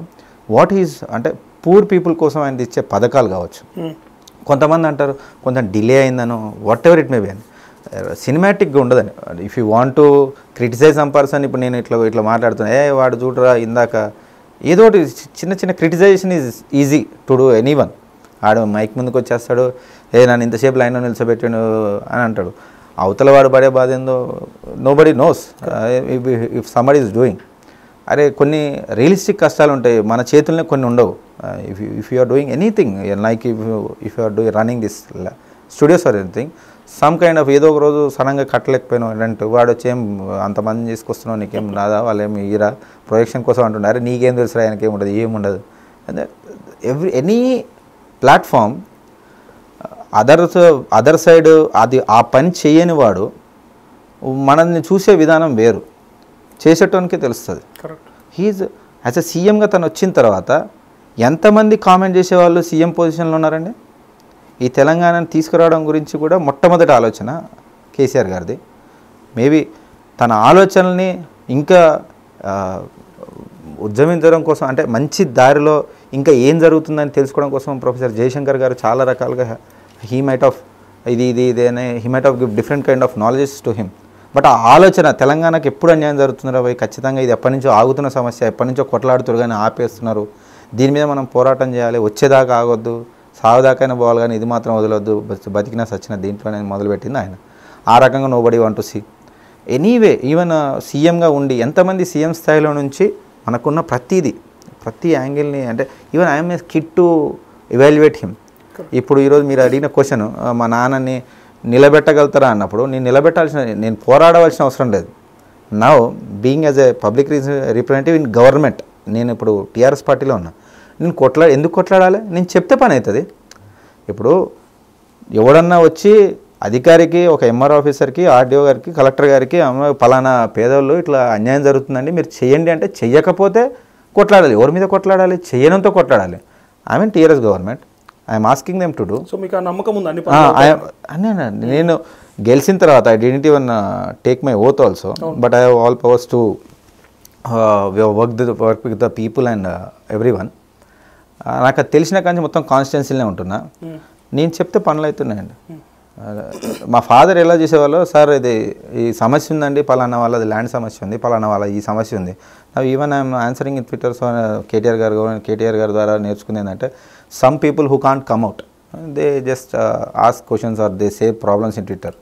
వాట్ ఈజ్ అంటే పూర్ పీపుల్ కోసం ఆయన ఇచ్చే పథకాలు కావచ్చు కొంతమంది అంటారు కొంచెం డిలే అయిందనో whatever it may be అని సినిమాటిక్గా uh, ఉండదని if you want to criticise some person ఇప్పుడు నేను ఇట్లా ఇట్లా మాట్లాడుతున్నా ఏ వాడు చూడరా ఇందాక ఏదో ఒకటి చిన్న చిన్న criticisation is easy to do any one ఆడు మైక్ ముందుకు వచ్చేస్తాడు ఏ నన్ను ఇంతసేపు లైన్లో నిలిచబెట్టాడు అని అంటాడు అవతల వాడు పడే బాధ ఏందో nobody knows if some is doing అరే కొన్ని రియలిస్టిక్ కష్టాలు ఉంటాయి మన చేతుల్లోనే కొన్ని ఉండవు if if you are doing anything like if if you are doing running this studios or anything some kind of ఏదో ఒక రోజు సడన్గా కట్టలేకపోయినావు ఏంటంటే వాడు వచ్చి ఏం అంతమంది తీసుకొస్తున్నావు నీకేం రాదా వాళ్ళు ఏమి ఇరా ప్రొజెక్షన్ కోసం అంటున్నారు నీకేం తెలుసురా ఆయనకేం ఉండదు ఏముండదు every any platform other other side అది ఆ పని చేయని వాడు మనల్ని చూసే విధానం వేరు చేసేటోనికే తెలుస్తుంది హీజ్ యాజ్ అ సీఎంగా తను వచ్చిన తర్వాత ఎంతమంది కామెంట్ చేసేవాళ్ళు సీఎం పొజిషన్లో ఉన్నారండి ఈ తెలంగాణను తీసుకురావడం గురించి కూడా మొట్టమొదటి ఆలోచన కేసీఆర్ గారిది మేబీ తన ఆలోచనల్ని ఇంకా ఉద్యమించడం కోసం అంటే మంచి దారిలో ఇంకా ఏం జరుగుతుందని తెలుసుకోవడం కోసం ప్రొఫెసర్ జయశంకర్ గారు చాలా రకాలుగా హీ మైట్ ఆఫ్ ఇది ఇది ఇది అనే he might of give different kind of knowledges to him but ఆ ఆలోచన తెలంగాణకు ఎప్పుడు అన్యాయం జరుగుతుందో అవి ఖచ్చితంగా ఇది ఎప్పటి నుంచో ఆగుతున్న సమస్య ఎప్పటి నుంచో కొట్లాడుతున్నారు కానీ ఆపేస్తున్నారు దీని మీద మనం పోరాటం చేయాలి వచ్చేదాకా ఆగొద్దు సాగుదాకైనా పోవాలి కానీ ఇది మాత్రం వదలొద్దు బతికిన సచ్చిన దీంట్లోనే మొదలుపెట్టింది ఆయన ఆ రకంగా nobody one to see anyway even సీఎంగా ఉండి ఎంతమంది సీఎం స్థాయిలో నుంచి మనకున్న ప్రతిదీ ప్రతి యాంగిల్ని అంటే even I'm kit to evaluate him ఇప్పుడు ఈరోజు మీరు అడిగిన క్వశ్చన్ uh, మా నాన్నని నిలబెట్టగలుగుతారా అన్నప్పుడు నేను నిలబెట్టాల్సిన నేను పోరాడవలసిన అవసరం లేదు నా being as a public representative in government నేను ఇప్పుడు టీఆర్ఎస్ పార్టీలో ఉన్నా నేను కొట్లా ఎందుకు కొట్లాడాలి నేను చెప్తే పని అవుతుంది ఇప్పుడు ఎవడన్నా వచ్చి అధికారికి ఒక ఎంఆర్ ఆఫీసర్కి ఆర్డీఓ గారికి కలెక్టర్ గారికి పలానా పేదోళ్ళు ఇట్లా అన్యాయం జరుగుతుందండి మీరు చేయండి అంటే చెయ్యకపోతే కొట్లాడాలి ఎవరి మీద కొట్లాడాలి చేయనంతో కొట్లాడాలి I mean TRS government I'm asking them to do so మీకు ఆ నమ్మకం ఉంది అన్ని ah, ah, నేను గెలిచిన తర్వాత I didn't one take my oath also but I have all powers to work the work with the people and every one నాకు అది తెలిసిన కానీ మొత్తం కాన్స్టిట్యున్సీలోనే ఉంటున్నా hmm. నేను చెప్తే పనులు అవుతున్నాయండి hmm. ah, మా ఫాదర్ ఎలా చేసేవాళ్ళు సార్ ఇది ఈ సమస్య ఉందండి పలానా అది ల్యాండ్ సమస్య ఉంది పలానా వాళ్ళ ఈ సమస్య ఉంది even I'm answering in Twitters KTR garu KTR గారి ద్వారా నేర్చుకుంది ఏంటంటే some people who can't come out, they just uh, ask questions or they say problems in Twitter.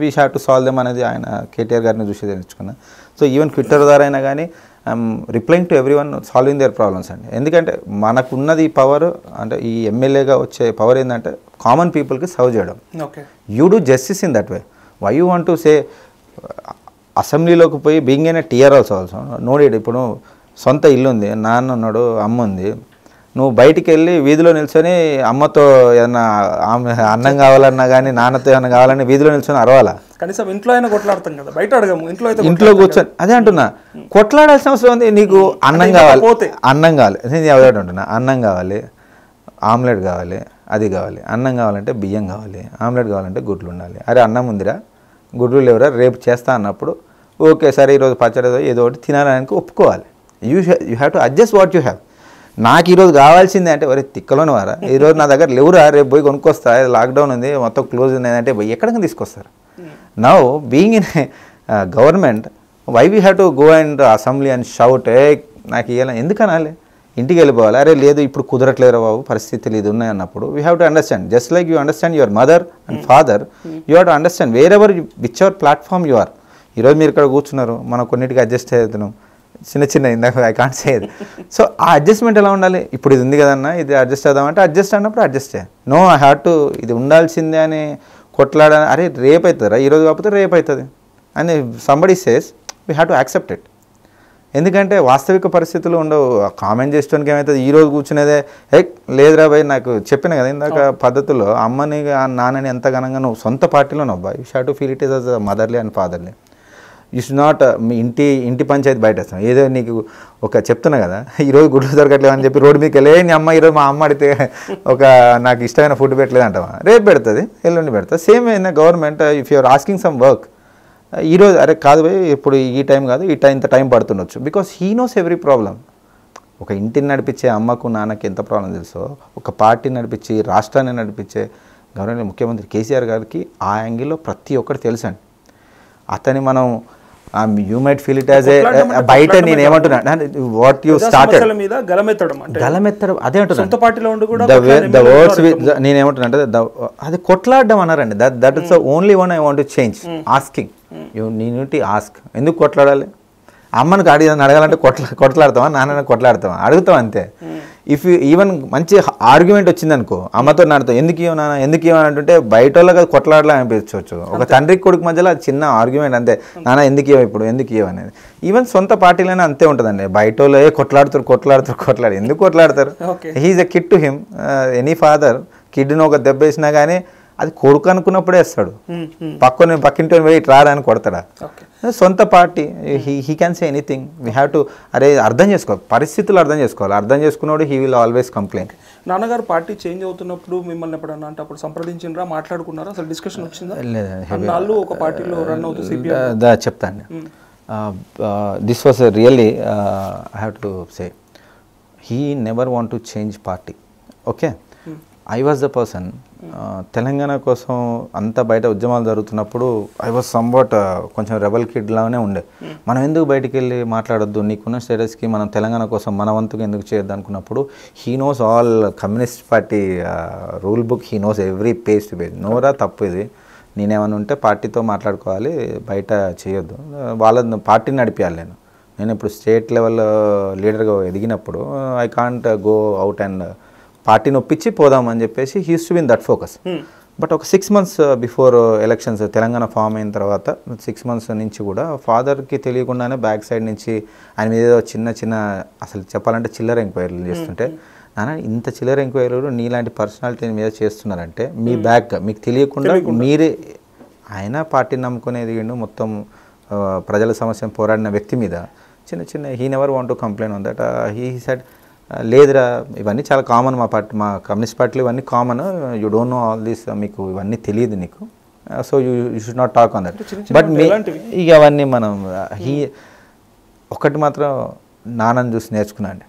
We have to solve them అనేది ఆయన కేటీఆర్ గారిని చూసి తెలుసుకున్నా సో ఈవెన్ ట్విట్టర్ ద్వారా అయినా కానీ I'm replying to every one solving their problems అండి ఎందుకంటే మనకున్నది ఈ పవర్ అంటే ఈ ఎమ్మెల్యేగా వచ్చే పవర్ ఏంటంటే కామన్ పీపుల్కి సర్వ్ చేయడం you do justice in that way why you want to say అసెంబ్లీలోకి పోయి బీయింగ్ అయిన టీఆర్ ఆల్సో ఆల్సో నోడేడు ఇప్పుడు సొంత ఇల్లు ఉంది నాన్న ఉన్నాడు అమ్మ ఉంది నువ్వు బయటికి వెళ్ళి వీధిలో నిల్చొని అమ్మతో ఏదన్నా ఆమె అన్నం కావాలన్నా కానీ నాన్నతో ఏమన్నా కావాలని వీధిలో నిల్చొని అరవాలా కనీసం ఇంట్లో అయినా కొట్లాడతాం కదా బయట అడగము ఇంట్లో అయితే ఇంట్లో కూర్చొని అదే అంటున్నా కొట్లాడాల్సిన అవసరం ఉంది నీకు అన్నం కావాలి పోతే అన్నం కావాలి నేను అదే అంటున్నా అన్నం కావాలి ఆమ్లెట్ కావాలి అది కావాలి అన్నం కావాలంటే బియ్యం కావాలి ఆమ్లెట్ కావాలంటే గుడ్లు ఉండాలి అరే అన్నం ఉందిరా గుడ్లు లేవురా రేపు చేస్తా అన్నప్పుడు ఓకే సరే ఈరోజు పచ్చడి ఏదో ఒకటి తినాలని ఒప్పుకోవాలి you you have to adjust what you have నాకు ఈరోజు కావాల్సిందే అంటే వరే తిక్కలోని వారా ఈరోజు నా దగ్గర లేవురా రేపు పోయి కొనుక్కొస్తా లాక్డౌన్ ఉంది మొత్తం క్లోజ్ ఉంది అంటే పోయి ఎక్కడికి తీసుకొస్తారు now being in government why we have to go and assembly and shout ఏ నాకు ఇవ్వాలి అనాలి ఇంటికి వెళ్ళిపోవాలి అరే లేదు ఇప్పుడు కుదరట్లేరు బాబు పరిస్థితులు ఇది ఉన్నాయి అన్నప్పుడు we have to understand just like you understand your mother and father you have to understand wherever whichever platform you are ఈరోజు మీరు ఇక్కడ కూర్చున్నారు మనం కొన్నిటికి అడ్జస్ట్ అవుతున్నాం చిన్న చిన్న ఇందాక ఐ కాంట్ సేది సో ఆ అడ్జస్ట్మెంట్ ఎలా ఉండాలి ఇప్పుడు ఇది ఉంది కదన్న ఇది అడ్జస్ట్ అవుదామంటే అడ్జస్ట్ అన్నప్పుడు అడ్జస్ట్ చేయాలి నో ఐ హ్యాడ్ టు ఇది ఉండాల్సిందే అని కొట్లాడ అరే రేపు అవుతుందిరా ఈరోజు కాకపోతే రేపు అవుతుంది అని somebody says we have to accept it ఎందుకంటే వాస్తవిక పరిస్థితులు ఉండవు కామెంట్ చేసుకోనికి ఏమవుతుంది ఈ రోజు కూర్చునేదే హెక్ లేదురా భయ్ నాకు చెప్పిన కదా ఇందాక పద్ధతిలో అమ్మని నాన్నని ఎంత ఘనంగా నువ్వు సొంత పార్టీలో నవ్వు you shall to feel it is as motherly and fatherly you should not ఇంటి ఇంటి పంచాయతీ వస్తాం ఏదో నీకు ఒక చెప్తున్నా కదా ఈరోజు గుడ్లు దొరకట్లేదు అని చెప్పి రోడ్డు మీకు వెళ్ళే నీ అమ్మ ఈరోజు మా అమ్మ అడితే ఒక నాకు ఇష్టమైన ఫుడ్ పెట్టలేదు అంటావా రేపు పెడుతుంది ఎల్లుండి పెడతా సేమ్ ఏదైనా government if you are asking some work ఈరోజు అరే కాదు ఇప్పుడు ఈ టైం కాదు ఈ టైం ఇంత టైం పడుతుండొచ్చు because he knows every problem ఒక ఇంటిని నడిపించే అమ్మకు నాన్నకి ఎంత ప్రాబ్లం తెలుసో ఒక పార్టీని నడిపించి రాష్ట్రాన్ని నడిపించే గవర్నమెంట్ ముఖ్యమంత్రి కేసీఆర్ గారికి ఆ యాంగిల్లో ప్రతి ఒక్కటి తెలుసండి అతని మనం you might feel it as a బయట నేను ఏమంటున్నా వాట్ యూ స్టార్ట్ మీద గలమెత్తడం గలమెత్తడం అదే అంటున్నా పార్టీలో ఉండి కూడా ద నేను ఏమంటున్నా అంటే అది కొట్లాడడం అన్నారండి that that is only one I want change asking you నేను ఆస్క్ ఎందుకు కొట్లాడాలి అమ్మను అడిగి అడగాలంటే కొట్లా కొట్లాడతావా నాన్న కొట్లాడతావా అడుగుతాం అంతే hmm. ఇఫ్ ఈవెన్ మంచి ఆర్గ్యుమెంట్ వచ్చిందనుకో అమ్మతో నాన్నతో ఎందుకు నాన్న ఎందుకు ఇవ్వనా అంటుంటే బయట వాళ్ళకి కొట్లాడలా అనిపించవచ్చు ఒక తండ్రి కొడుకు మధ్యలో చిన్న ఆర్గ్యుమెంట్ అంతే నాన్న ఎందుకు ఇవ్వ ఇప్పుడు ఎందుకు ఇవ్వ అనేది ఈవెన్ సొంత పార్టీలోనే అంతే ఉంటుందండి బయట వాళ్ళే కొట్లాడుతారు కొట్లాడుతారు కొట్లాడు ఎందుకు కొట్లాడతారు he's a kid to him any father కిడ్ని ఒక దెబ్బ వేసినా కానీ అది కొడుకు అనుకున్నప్పుడే వేస్తాడు పక్కన పక్కింటి వెయిట్ ఇట్లా రాడని కొడతాడా సొంత party he he can say anything we have to అరే అర్థం చేసుకోవాలి పరిస్థితులు అర్థం చేసుకోవాలి అర్థం చేసుకున్నాడు హీ విల్ ఆల్వేస్ కంప్లైంట్ నాన్నగారు పార్టీ చేంజ్ అవుతున్నప్పుడు మిమ్మల్ని ఎప్పుడన్నా అంటే అప్పుడు సంప్రదించినరా మాట్లాడుకున్నారా అసలు డిస్కషన్ వచ్చిందా లేదు ఒక పార్టీలో రన్ అవుతుంది చెప్తాను this was really I have to say he never want to change party okay I was the person Telangana కోసం అంత బయట ఉద్యమాలు జరుగుతున్నప్పుడు ఐ వాజ్ సంబట్ కొంచెం రెబల్ కిడ్ లానే ఉండే మనం ఎందుకు బయటికి వెళ్ళి మాట్లాడొద్దు నీకున్న స్టేటస్కి మనం తెలంగాణ కోసం మన వంతుగా ఎందుకు చేయొద్దు అనుకున్నప్పుడు he knows all communist party rule book he knows every page to page నోరా తప్పు ఇది నేనేమైనా ఉంటే పార్టీతో మాట్లాడుకోవాలి బయట చేయొద్దు వాళ్ళ పార్టీని నడిపించాలి నేను నేను ఇప్పుడు స్టేట్ లెవెల్ లీడర్గా ఎదిగినప్పుడు I can't go out and పార్టీని ఒప్పించి పోదాం అని చెప్పేసి he's to win that focus but ఒక six months before elections Telangana form అయిన తర్వాత సిక్స్ మంత్స్ నుంచి కూడా ఫాదర్కి తెలియకుండానే బ్యాక్ సైడ్ నుంచి ఆయన మీద ఏదో చిన్న చిన్న అసలు చెప్పాలంటే చిల్లర ఎంక్వైరీలు hmm. చేస్తుంటే hmm. నాన్న ఇంత చిల్లర ఎంక్వైరీలు నీలాంటి పర్సనాలిటీ మీద చేస్తున్నారంటే మీ బ్యాక్ hmm. మీకు తెలియకుండా మీరే ఆయన పార్టీని నమ్ముకునేది మొత్తం uh, ప్రజల సమస్యను పోరాడిన వ్యక్తి మీద చిన్న చిన్న he never want to complaint ఉంది దట్ హీ సెడ్ లేదురా ఇవన్నీ చాలా కామన్ మా పార్టీ మా కమ్యూనిస్ట్ పార్టీలు ఇవన్నీ common you don't know all these మీకు ఇవన్నీ తెలియదు నీకు so you you should not talk on that but ఇక అవన్నీ మనం హీ hmm. ఒక్కటి మాత్రం నాన్నని చూసి నేర్చుకున్నాండి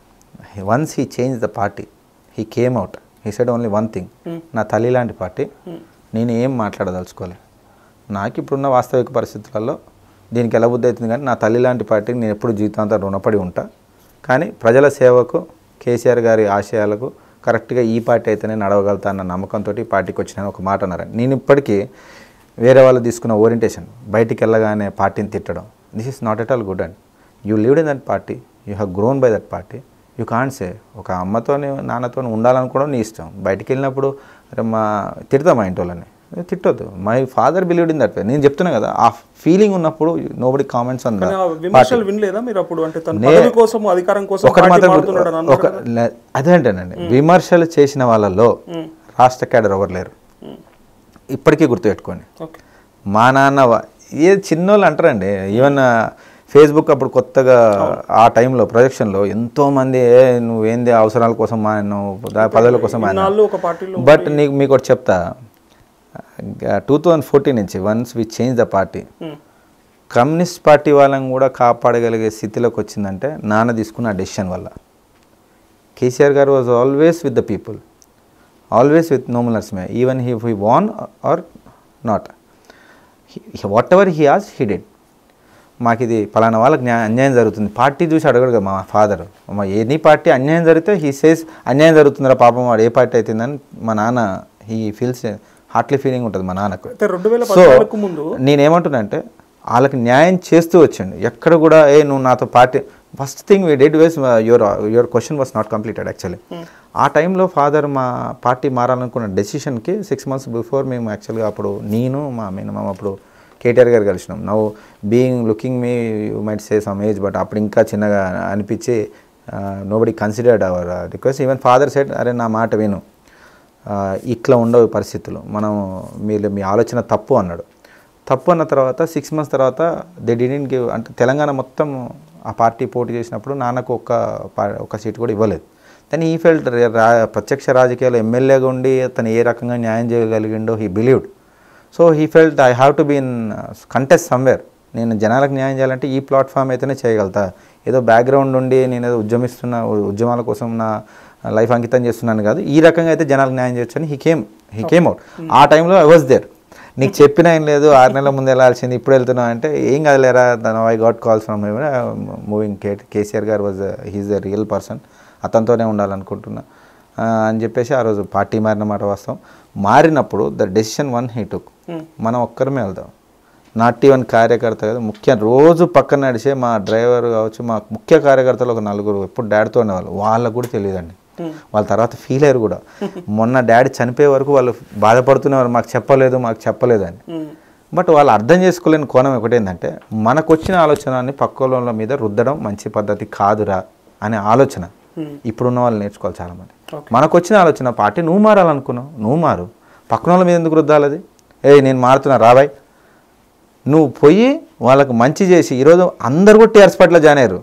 once he change the party he came out he said only one thing నా తల్లి లాంటి పార్టీ hmm. నేను ఏం మాట్లాడదలుచుకోలేదు నాకు ఇప్పుడున్న వాస్తవిక పరిస్థితులలో దీనికి ఎలా బుద్ధి అవుతుంది కానీ నా తల్లి లాంటి పార్టీకి నేను ఎప్పుడు జీవితాంతం రుణపడి ఉంటా కానీ ప్రజల సేవకు కేసీఆర్ గారి ఆశయాలకు కరెక్ట్గా ఈ పార్టీ అయితేనే నడవగలుగుతా అన్న నమ్మకంతో పార్టీకి వచ్చిన ఒక మాట అన్నారు నేను ఇప్పటికీ వేరే వాళ్ళు తీసుకున్న ఓరియంటేషన్ బయటికి వెళ్ళగానే పార్టీని తిట్టడం this is not at all good and you lived in that party you have grown by that party you say ఒక అమ్మతో నాన్నతో ఉండాలనుకోవడం నీ ఇష్టం బయటికి వెళ్ళినప్పుడు మా మా ఇంటి వాళ్ళని తిట్టొద్దు my father believed in that way నేను చెప్తున్నా కదా ఆ ఫీలింగ్ ఉన్నప్పుడు నో బడి కామెంట్స్ విమర్శలు కోసం విమర్శలు చేసిన వాళ్ళలో రాష్ట్ర క్యాడర్ ఎవరు లేరు ఇప్పటికీ గుర్తుపెట్టుకోండి మా నాన్న ఏ చిన్నోళ్ళు అంటారండి ఈవెన్ ఫేస్బుక్ అప్పుడు కొత్తగా ఆ టైంలో ప్రొజెక్షన్లో ఎంతోమంది నువ్వేంది అవసరాల కోసం మా పదవుల కోసం బట్ నీకు మీకు ఒకటి చెప్తా టూ థౌజండ్ ఫోర్టీన్ నుంచి once we change the party communist party వాళ్ళని కూడా కాపాడగలిగే స్థితిలోకి వచ్చిందంటే నాన్న తీసుకున్న డెసిషన్ వల్ల KCR garu was always with the people always with నోమల్ may even he he won or not whatever he has he did మాకు ఇది పలానా వాళ్ళకి అన్యాయం జరుగుతుంది పార్టీ చూసి అడగడు కదా మా ఫాదర్ మా ఎనీ పార్టీ అన్యాయం జరిగితే హీ సేస్ అన్యాయం జరుగుతుందా పాపం వాడు ఏ పార్టీ అవుతుందని మా నాన్న హీ ఫీల్స్ హార్ట్లీ ఫీలింగ్ ఉంటుంది మా నాన్నకు సో నేనేమంటున్నా అంటే వాళ్ళకి న్యాయం చేస్తూ వచ్చాడు ఎక్కడ కూడా ఏ నువ్వు నాతో party first thing we did was your your question was not completed actually ఆ టైంలో ఫాదర్ మా పార్టీ మారాలనుకున్న డెసిషన్కి సిక్స్ మంత్స్ బిఫోర్ మేము యాక్చువల్గా అప్పుడు నేను మా మేనమామ అప్పుడు కేటీఆర్ గారు కలిసినాం నవ్వు being looking me you might say some age but అప్పుడు ఇంకా చిన్నగా అనిపించి nobody considered our request even father said అరే నా మాట విను ఇట్లా ఉండవు పరిస్థితులు మనం మీరు మీ ఆలోచన తప్పు అన్నాడు తప్పు అన్న తర్వాత సిక్స్ మంత్స్ తర్వాత ది డిడెంట్ గివ్ అంటే తెలంగాణ మొత్తం ఆ పార్టీ పోటీ చేసినప్పుడు నాన్నకు ఒక్క ఒక సీట్ కూడా ఇవ్వలేదు కానీ ఈ ఫెల్ట్ రా ప్రత్యక్ష రాజకీయాలు ఎమ్మెల్యేగా ఉండి తను ఏ రకంగా న్యాయం చేయగలిగిండో he believed so he felt I have to be in contest somewhere నేను జనాలకు న్యాయం చేయాలంటే ఈ ప్లాట్ఫామ్ అయితేనే చేయగలుగుతా ఏదో బ్యాక్గ్రౌండ్ ఉండి నేను ఏదో ఉద్యమిస్తున్న ఉద్యమాల కోసం నా లైఫ్ అంకితం చేస్తున్నాను కాదు ఈ రకంగా అయితే జనాలకు న్యాయం చేయొచ్చు అని he came he came out ఆ టైంలో ఐ వాజ్ దేర్ నీకు చెప్పిన ఏం లేదు ఆరు నెలల ముందు వెళ్ళాల్సింది ఇప్పుడు వెళ్తున్నావు అంటే ఏం కదలేరా I got calls from moving కే KCR garu was he's the real person అతనితోనే ఉండాలనుకుంటున్నా అని చెప్పేసి ఆ రోజు పార్టీ మారిన మాట వాస్తవం మారినప్పుడు the decision one he took మనం ఒక్కరమే వెళ్దాం నాట్ ఈవెన్ కార్యకర్త కాదు ముఖ్య రోజు పక్కన నడిచే మా డ్రైవర్ కావచ్చు మా ముఖ్య కార్యకర్తలు ఒక నలుగురు ఎప్పుడు డాడ్తో వాళ్ళు వాళ్ళకు కూడా తెలియదండి Hmm. వాళ్ళ తర్వాత ఫీల్ అయ్యారు కూడా <laughs> మొన్న డాడీ చనిపోయే వరకు వాళ్ళు బాధపడుతున్నారు మాకు చెప్పలేదు మాకు చెప్పలేదు అని hmm. బట్ వాళ్ళు అర్థం చేసుకోలేని కోణం ఒకటేంటంటే మనకు వచ్చిన ఆలోచనని పక్కల మీద రుద్దడం మంచి పద్ధతి కాదురా అనే ఆలోచన hmm. ఇప్పుడున్న వాళ్ళు నేర్చుకోవాలి చాలామంది మనకు వచ్చిన ఆలోచన పార్టీ నువ్వు మారాలనుకున్నావు నువ్వు మారు పక్కన వాళ్ళ మీద ఎందుకు రుద్దాలది ఏ నేను మారుతున్నా రాబాయ్ నువ్వు పోయి వాళ్ళకు మంచి చేసి ఈరోజు అందరు కూడా టీఆర్ఎస్ పార్టీలో జాయిన్ అయ్యారు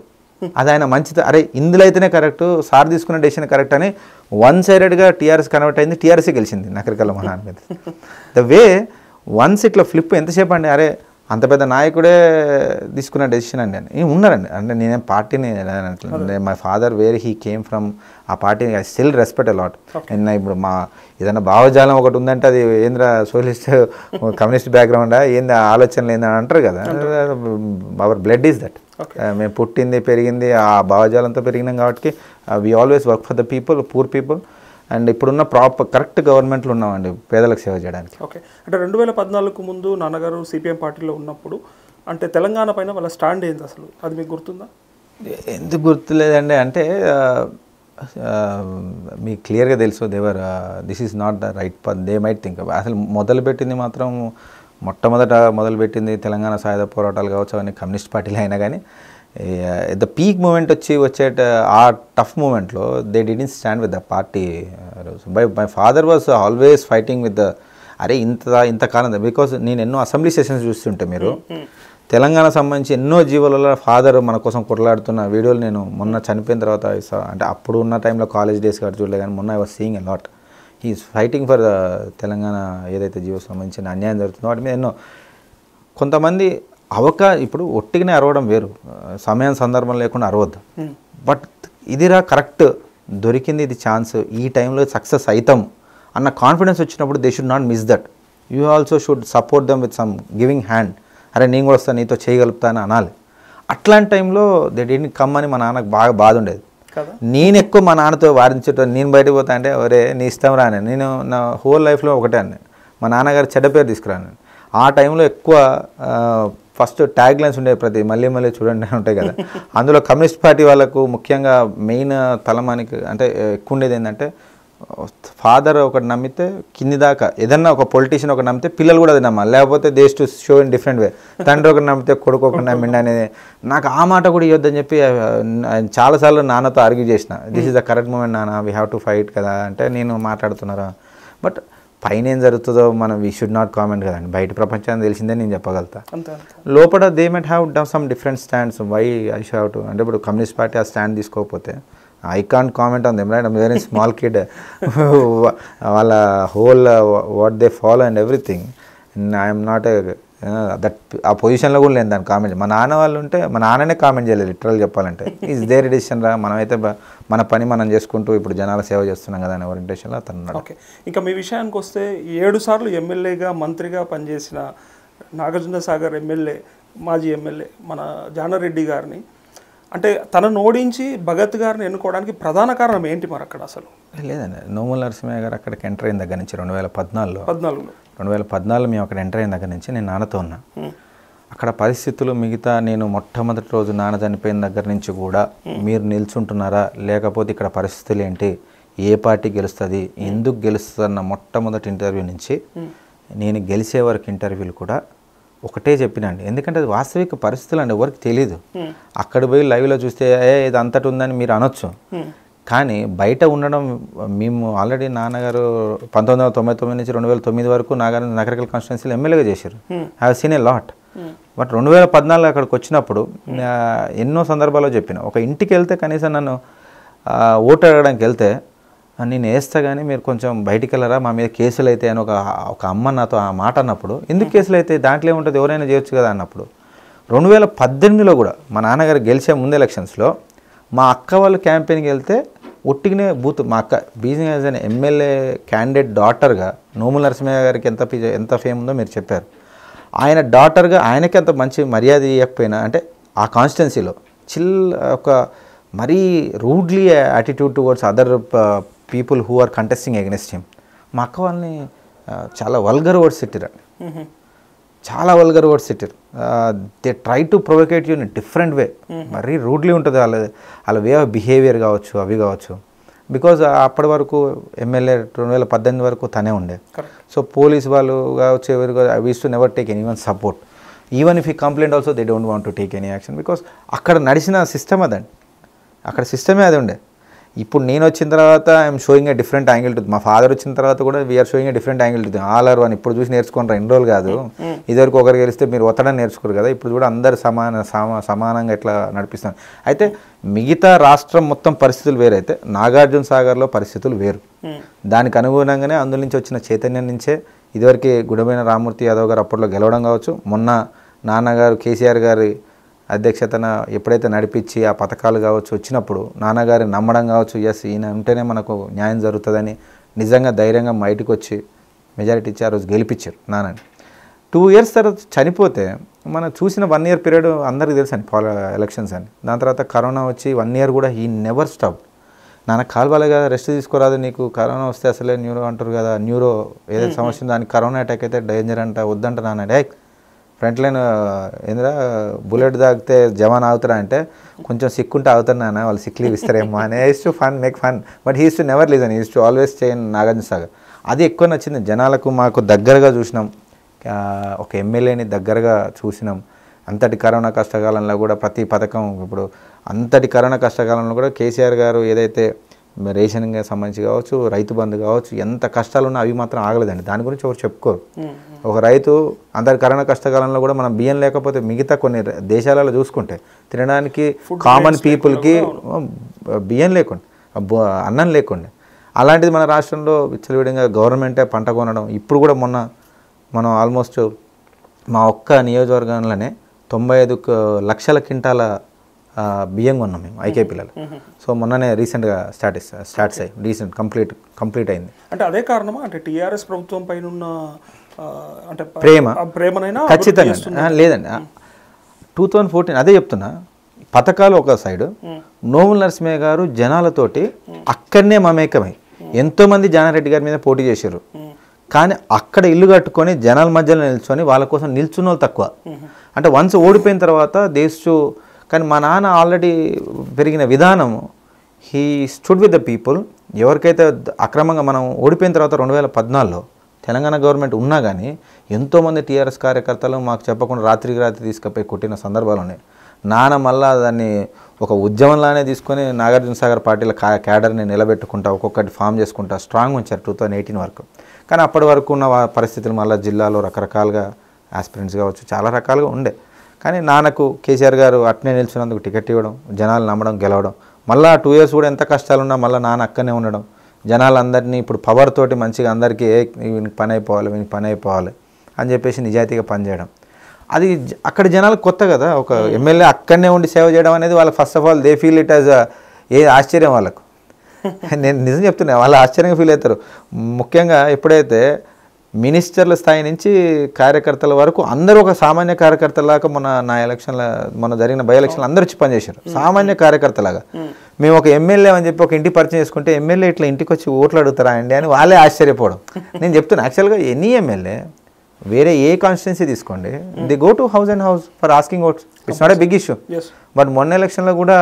అది ఆయన మంచిది అరే ఇందులో అయితేనే కరెక్ట్ సార్ తీసుకున్న డెసిషన్ కరెక్ట్ అని వన్ సైడెడ్గా టీఆర్ఎస్ కన్వర్ట్ అయింది టీఆర్ఎస్ఏ గెలిచింది నకరికల్ల మహాన్ మీద ద వే వన్స్ ఇట్లా ఫ్లిప్ ఎంతసేపు అండి అరే అంత పెద్ద నాయకుడే తీసుకున్న డెసిషన్ అండి అని ఉన్నారండి అంటే నేనే పార్టీని my father where he came from ఆ party I still respect a lot నిన్న ఇప్పుడు మా ఏదైనా భావజాలం ఒకటి ఉందంటే అది ఏంద్ర సోషలిస్ట్ <laughs> కమ్యూనిస్ట్ బ్యాక్గ్రౌండా ఏంది ఆలోచనలు ఏందని అంటారు కదా అవర్ బ్లడ్ ఈజ్ దట్ మేము పుట్టింది పెరిగింది ఆ భావజాలంతో పెరిగినాం కాబట్టి we always work for the people poor people and ఇప్పుడున్న ప్రాపర్ కరెక్ట్ గవర్నమెంట్లు ఉన్నామండి పేదలకు సేవ చేయడానికి ఓకే అంటే రెండు వేల పద్నాలుగు ముందు నాన్నగారు సిపిఎం పార్టీలో ఉన్నప్పుడు అంటే తెలంగాణ పైన వాళ్ళ స్టాండ్ ఏంది అసలు అది మీకు గుర్తుందా ఎందుకు గుర్తులేదండి అంటే మీకు క్లియర్గా తెలుసు they were this is not the right path they might think అసలు మొదలుపెట్టింది మాత్రం మొట్టమొదట మొదలుపెట్టింది తెలంగాణ సాయుధ పోరాటాలు కావచ్చు అవన్నీ కమ్యూనిస్ట్ పార్టీలో అయినా కానీ ద పీక్ మూమెంట్ వచ్చి వచ్చే ఆ టఫ్ మూమెంట్లో they didn't stand with the party by my father was always fighting with the అరే ఇంత ఇంతకాలం బికాస్ నేను ఎన్నో అసెంబ్లీ సెషన్స్ చూస్తుంటే మీరు తెలంగాణ సంబంధించి ఎన్నో జీవులలో ఫాదర్ మన కోసం కొట్లాడుతున్న వీడియోలు నేను మొన్న చనిపోయిన తర్వాత అంటే అప్పుడు ఉన్న టైంలో కాలేజ్ డేస్ కాదు చూడలే కానీ మొన్న I was seeing a lot ఈ ఫైటింగ్ ఫర్ ద తెలంగాణ ఏదైతే జీవో సంబంధించిన అన్యాయం జరుగుతుందో వాటి మీద ఎన్నో కొంతమంది అవకా ఇప్పుడు ఒట్టిగానే అరవడం వేరు సమయం సందర్భం లేకుండా అరవద్దు hmm. బట్ ఇదిరా కరెక్ట్ దొరికింది ఇది ఛాన్స్ ఈ టైంలో సక్సెస్ అవుతాం అన్న కాన్ఫిడెన్స్ వచ్చినప్పుడు they should not miss that you also should support them with some giving hand అరే నేను కూడా వస్తాను నీతో చేయగలుగుతాను అనాలి అట్లాంటి టైంలో దే కమ్మని మా నాన్నకు బాగా బాధ ఉండేది నేను ఎక్కువ మా నాన్నతో వారించడం నేను బయటకు పోతా అంటే ఒరే నీ ఇష్టం రాని నేను నా హోల్ లైఫ్లో ఒకటే అని మా నాన్నగారు చెడ్డ పేరు తీసుకురాను ఆ టైంలో ఎక్కువ ఫస్ట్ ట్యాగ్ లైన్స్ ఉండే ప్రతి మళ్ళీ మళ్ళీ చూడండి ఉంటాయి కదా <laughs> అందులో కమ్యూనిస్ట్ పార్టీ వాళ్ళకు ముఖ్యంగా మెయిన్ తలమానికి అంటే ఎక్కువ ఉండేది ఏంటంటే ఫాదర్ ఒకటి నమ్మితే కింది దాకా ఏదన్నా ఒక పొలిటీషియన్ ఒకటి నమ్మితే పిల్లలు కూడా అది నమ్మాలి లేకపోతే they've to show in different way తండ్రి ఒకటి నమ్మితే కొడుకు ఒకటి నమ్మిండి అనేది నాకు ఆ మాట కూడా ఇవ్వద్దని చెప్పి చాలాసార్లు నాన్నతో ఆర్గ్యూ చేసిన this is the correct moment నాన్న వీ హ్యావ్ టు ఫైట్ కదా అంటే నేను మాట్లాడుతున్నారా బట్ పైన ఏం జరుగుతుందో మనం వీ షుడ్ నాట్ కామెంట్ కదండి బయట ప్రపంచాన్ని తెలిసిందే నేను చెప్పగలుగుతా లోపల they met have them some different stands why I shall to అంటే ఇప్పుడు కమ్యూనిస్ట్ పార్టీ ఆ స్టాండ్ తీసుకోకపోతే I can't comment on them right I'm very small kid వాళ్ళ whole what they follow and everything I'm not that ఆ పొజిషన్లో కూడా లేదు దాని కామెంట్ మా నాన్న వాళ్ళు ఉంటే మా నాన్ననే కామెంట్ చేయలేదు లిటరల్ చెప్పాలంటే ఈజ్ దేర్ డిసిషన్ రా మనమైతే మన పని మనం చేసుకుంటూ ఇప్పుడు జనాల సేవ చేస్తున్నాం కదా అనే ఓరియంటేషన్లో అతను ఓకే ఇంకా మీ విషయానికి వస్తే ఏడు సార్లు ఎమ్మెల్యేగా మంత్రిగా పనిచేసిన నాగార్జున సాగర్ ఎమ్మెల్యే మాజీ ఎమ్మెల్యే మన జానారెడ్డి గారిని అంటే తనను ఓడించి భగత్ గారిని ఎన్నుకోవడానికి ప్రధాన కారణం ఏంటి మరి అక్కడ అసలు లేదండి నోముల నరసింహయ్య గారు అక్కడికి ఎంటర్ అయిన దగ్గర నుంచి రెండు వేల పద్నాలుగులో పద్నాలుగులో రెండు వేల పద్నాలుగులో మేము అక్కడ ఎంటర్ అయిన దగ్గర నుంచి నేను నాన్నతో ఉన్నా అక్కడ పరిస్థితులు మిగతా నేను మొట్టమొదటి రోజు నాన్న చనిపోయిన దగ్గర నుంచి కూడా మీరు నిల్చుంటున్నారా లేకపోతే ఇక్కడ పరిస్థితులు ఏంటి ఏ పార్టీ గెలుస్తుంది ఎందుకు గెలుస్తుంది అన్న మొట్టమొదటి ఇంటర్వ్యూ నుంచి నేను గెలిచే వరకు ఇంటర్వ్యూలు కూడా ఒకటే చెప్పినండి ఎందుకంటే అది వాస్తవిక పరిస్థితులు అండి ఎవరికి తెలియదు అక్కడ పోయి లైవ్లో చూస్తే ఏ ఇది అంతటి ఉందని మీరు అనొచ్చు కానీ బయట ఉండడం మేము ఆల్రెడీ నాన్నగారు పంతొమ్మిది వందల తొంభై తొమ్మిది నుంచి రెండు వేల తొమ్మిది వరకు నాగారు నగరకల్ కాన్స్టిట్యున్సీలో ఎమ్మెల్యేగా చేశారు have seen a lot but రెండు వేల పద్నాలుగు అక్కడికి వచ్చినప్పుడు ఎన్నో సందర్భాల్లో చెప్పిన ఒక ఇంటికి వెళ్తే కనీసం నన్ను ఓటు అడగడానికి వెళ్తే నేను వేస్తా కానీ మీరు కొంచెం బయటికి వెళ్ళరా మా మీద కేసులు అయితే అని ఒక ఒక అమ్మ నాతో ఆ మాట అన్నప్పుడు ఎందుకు కేసులు అయితే దాంట్లో ఏముంటుంది ఎవరైనా చేయొచ్చు కదా అన్నప్పుడు రెండు వేల పద్దెనిమిదిలో కూడా మా నాన్నగారు గెలిచే ముందు ఎలక్షన్స్లో మా అక్క వాళ్ళు క్యాంపెయిన్కి వెళ్తే ఒట్టిగానే బూత్ మా అక్క బీజింగ్ అనే ఎమ్మెల్యే క్యాండిడేట్ డాటర్గా నోముల నరసింహ గారికి ఎంత ఎంత ఫేమ్ ఉందో మీరు చెప్పారు ఆయన డాటర్గా ఆయనకి ఎంత మంచి మర్యాద ఇవ్వకపోయినా అంటే ఆ కాన్స్టిట్యున్సీలో చిల్ ఒక మరీ rudely attitude towards other people who are contesting against him మా అక్క వాళ్ళని చాలా వల్గర్ వర్డ్స్ తిట్టారండి చాలా వల్గర్ వర్డ్స్ తిట్టారు they try to provoke you in different way మరీ రూడ్లీ ఉంటుంది వాళ్ళ వాళ్ళ వే ఆఫ్ బిహేవియర్ కావచ్చు అవి కావచ్చు బికాజ్ అప్పటి వరకు ఎమ్మెల్యే రెండు వేల పద్దెనిమిది వరకు తనే ఉండే సో పోలీస్ వాళ్ళు కావచ్చు ఎవరు wish to never take any one support even if ఈ complaint also they don't want to take any action because అక్కడ నడిచిన సిస్టమ్ అదండి అక్కడ సిస్టమే అది ఉండే ఇప్పుడు నేను వచ్చిన తర్వాత I'm showing a different angle to మా ఫాదర్ వచ్చిన తర్వాత కూడా we are showing a different angle to our one ఇప్పుడు చూసి నేర్చుకోండి రెండు రోజులు కాదు ఇదివరకు ఒకరు గెలిస్తే మీరు ఒత్తడం నేర్చుకోరు కదా ఇప్పుడు కూడా అందరు సమాన సమానంగా ఇట్లా నడిపిస్తాను అయితే మిగతా రాష్ట్రం మొత్తం పరిస్థితులు వేరైతే నాగార్జున సాగర్లో పరిస్థితులు వేరు దానికి అనుగుణంగానే అందులో నుంచి వచ్చిన చైతన్యం నుంచే ఇదివరకే గుడమైన రామూర్తి యాదవ్ గారు అప్పట్లో గెలవడం కావచ్చు మొన్న నాన్నగారు కేసీఆర్ గారి అధ్యక్షతన ఎప్పుడైతే నడిపించి ఆ పథకాలు కావచ్చు వచ్చినప్పుడు నాన్నగారిని నమ్మడం కావచ్చు ఎస్ ఈయన ఉంటేనే మనకు న్యాయం జరుగుతుందని నిజంగా ధైర్యంగా బయటకు వచ్చి మెజారిటీ ఇచ్చి ఆ రోజు గెలిపించారు నాన్నని టూ ఇయర్స్ తర్వాత చనిపోతే మనం చూసిన వన్ ఇయర్ పీరియడ్ అందరికీ తెలుసు అండి పాల ఎలక్షన్స్ అని దాని తర్వాత కరోనా వచ్చి వన్ ఇయర్ కూడా ఈ నెవర్ స్టాప్ నాన్న కదా రెస్ట్ తీసుకోరాదు నీకు కరోనా వస్తే అసలే న్యూరో అంటారు కదా న్యూరో ఏదైతే సమస్య దానికి కరోనా అటాక్ అయితే డేంజర్ అంట వద్దంట నాన్న డైక్ ఫ్రంట్ లైన్ ఏందిరా బుల్లెట్ తాగితే జవాన్ అవుతారా అంటే కొంచెం సిక్కుంటే అవుతున్నానా వాళ్ళు సిక్ లీవ్ ఇస్తారేమో అని he's to fun make fun but he's to never లీజన్ హీస్ టు ఆల్వేస్ చేయన్ నాగార్జున సాగర్ అది ఎక్కువ నచ్చింది జనాలకు మాకు దగ్గరగా చూసినాం ఒక ఎమ్మెల్యేని దగ్గరగా చూసినాం అంతటి కరోనా కష్టకాలంలో కూడా ప్రతి పథకం ఇప్పుడు అంతటి కరోనా కష్టకాలంలో కూడా కేసీఆర్ గారు ఏదైతే రేషన్గా సంబంధించి కావచ్చు రైతు బంధు కావచ్చు ఎంత కష్టాలు ఉన్నా అవి మాత్రం ఆగలేదండి దాని గురించి ఒకరు చెప్పుకోరు ఒక రైతు అందరి కరోనా కష్టకాలంలో కూడా మనం బియ్యం లేకపోతే మిగతా కొన్ని దేశాలలో చూసుకుంటే తినడానికి కామన్ పీపుల్కి బియ్యం లేకుండా అన్నం లేకుండా అలాంటిది మన రాష్ట్రంలో విచ్చలవిడంగా గవర్నమెంటే పంట కొనడం ఇప్పుడు కూడా మొన్న మనం ఆల్మోస్ట్ మా ఒక్క నియోజకవర్గంలోనే తొంభై లక్షల క్వింటాల బియ్యం కొన్నాం మేము ఐకే పిల్లలు సో మొన్ననే రీసెంట్గా స్టార్ట్ స్టార్ట్స్ అయ్యి రీసెంట్ కంప్లీట్ కంప్లీట్ అయింది అంటే అదే కారణమా అంటే టీఆర్ఎస్ ప్రభుత్వం పైన అంటే ప్రేమ ప్రేమనైనా ఖచ్చితంగా లేదండి టూ థౌజండ్ ఫోర్టీన్ అదే చెప్తున్నా పథకాలు ఒక సైడు నోముల నరసింహయ్య గారు జనాలతోటి అక్కడనే మమేకమై ఎంతోమంది జానారెడ్డి గారి మీద పోటీ చేశారు కానీ అక్కడ ఇల్లు కట్టుకొని జనాల మధ్యలో నిల్చొని వాళ్ళ కోసం నిల్చున్న తక్కువ అంటే వన్స్ ఓడిపోయిన తర్వాత దేశ్ కానీ మా నాన్న ఆల్రెడీ పెరిగిన విధానము he stood with the people ఎవరికైతే అక్రమంగా మనం ఓడిపోయిన తర్వాత రెండు వేల పద్నాలుగులో తెలంగాణ గవర్నమెంట్ ఉన్నా కానీ ఎంతోమంది టీఆర్ఎస్ కార్యకర్తలు మాకు చెప్పకుండా రాత్రికి రాత్రి తీసుకుపోయి కొట్టిన సందర్భాలు ఉన్నాయి నాన్న మళ్ళా దాన్ని ఒక ఉద్యమంలానే తీసుకొని నాగార్జున సాగర్ పార్టీల క్యాడర్ని నిలబెట్టుకుంటా ఒక్కొక్కటి ఫామ్ చేసుకుంటా స్ట్రాంగ్ ఉంచారు టూ థౌజండ్ ఎయిటీన్ వరకు కానీ అప్పటి వరకు ఉన్న పరిస్థితులు మళ్ళీ జిల్లాలో రకరకాలుగా యాస్పిరెంట్స్ కావచ్చు చాలా రకాలుగా ఉండే కానీ నాన్నకు కేసీఆర్ గారు అట్నే నిలిచినందుకు టికెట్ ఇవ్వడం జనాలు నమ్మడం గెలవడం మళ్ళీ టూ ఇయర్స్ కూడా ఎంత కష్టాలున్నా మళ్ళీ నాన్న అక్కనే ఉండడం జనాలందరినీ ఇప్పుడు పవర్ తోటి మంచిగా అందరికీ ఏ వీనికి పని అయిపోవాలి వీనికి పని అయిపోవాలి అని చెప్పేసి నిజాయితీగా పనిచేయడం అది అక్కడ జనాలు కొత్త కదా ఒక hmm. ఎమ్మెల్యే అక్కడనే ఉండి సేవ చేయడం అనేది వాళ్ళు first of all they feel it as a ఆశ్చర్యం వాళ్ళకు <laughs> నేను నిజం చెప్తున్నా వాళ్ళు ఆశ్చర్యంగా ఫీల్ అవుతారు ముఖ్యంగా ఎప్పుడైతే మినిస్టర్ల స్థాయి నుంచి కార్యకర్తల వరకు అందరూ ఒక సామాన్య కార్యకర్తలాగా మన నా ఎలక్షన్ల మన జరిగిన బై ఎలక్షన్లు అందరూ వచ్చి పనిచేశారు సామాన్య కార్యకర్తలాగా మేము ఒక ఎమ్మెల్యే అని చెప్పి ఒక ఇంటి పరిచయం చేసుకుంటే ఎమ్మెల్యే ఇట్లా ఇంటికి వచ్చి ఓట్లు అడుగుతారా అండి అని వాళ్ళే ఆశ్చర్యపోవడం <laughs> నేను చెప్తున్నా యాక్చువల్గా ఎనీ ఎమ్మెల్యే వేరే ఏ కాన్స్టిట్యున్సీ తీసుకోండి they go to house and house for asking votes it's not a big issue but మొన్న ఎలక్షన్లో కూడా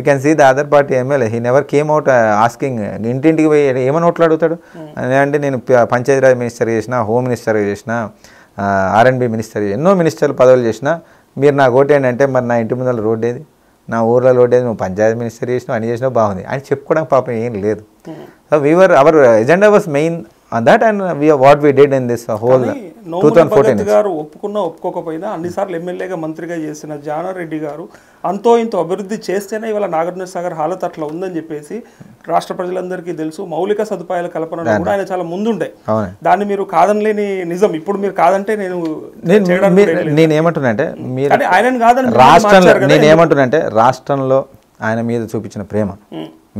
you can see the other party MLA he never came out asking ఇంటింటికి పోయి ఏమని అడుగుతాడు hmm. అంటే నేను పంచాయతీరాజ్ మినిస్టర్ చేసిన హోమ్ మినిస్టర్ చేసిన ఆర్ఎండ్బి మినిస్టర్ ఎన్నో మినిస్టర్లు పదవులు చేసినా మీరు నాకు ఓటేయండి అంటే మరి నా ఇంటి ముందర రోడ్డు ఏది నా ఊర్లో రోడ్డు ఏది నువ్వు పంచాయతీ మినిస్టర్ చేసినావు అని చేసినావు బాగుంది అని చెప్పుకోవడానికి పాపం ఏం లేదు so whatever our agenda was main that and we are what we did in this whole Nomula garu ఒప్పుకున్నా ఒప్పుకోకపోయినా అన్నిసార్లు ఎమ్మెల్యేగా మంత్రిగా చేసిన జానారెడ్డి గారు అంతో ఇంత అభివృద్ధి చేస్తేనే ఇవాళ నాగార్జున సాగర్ హాలత్ అట్లా ఉందని చెప్పేసి రాష్ట్ర ప్రజలందరికీ తెలుసు మౌలిక సదుపాయాల కల్పన కూడా ఆయన చాలా ముందుండే దాన్ని మీరు కాదనలేని నిజం ఇప్పుడు మీరు కాదంటే నేను నేనేమంటున్నాంటే ఆయన కాదని రాష్ట్రంలో రాష్ట్రంలో ఆయన మీద చూపించిన ప్రేమ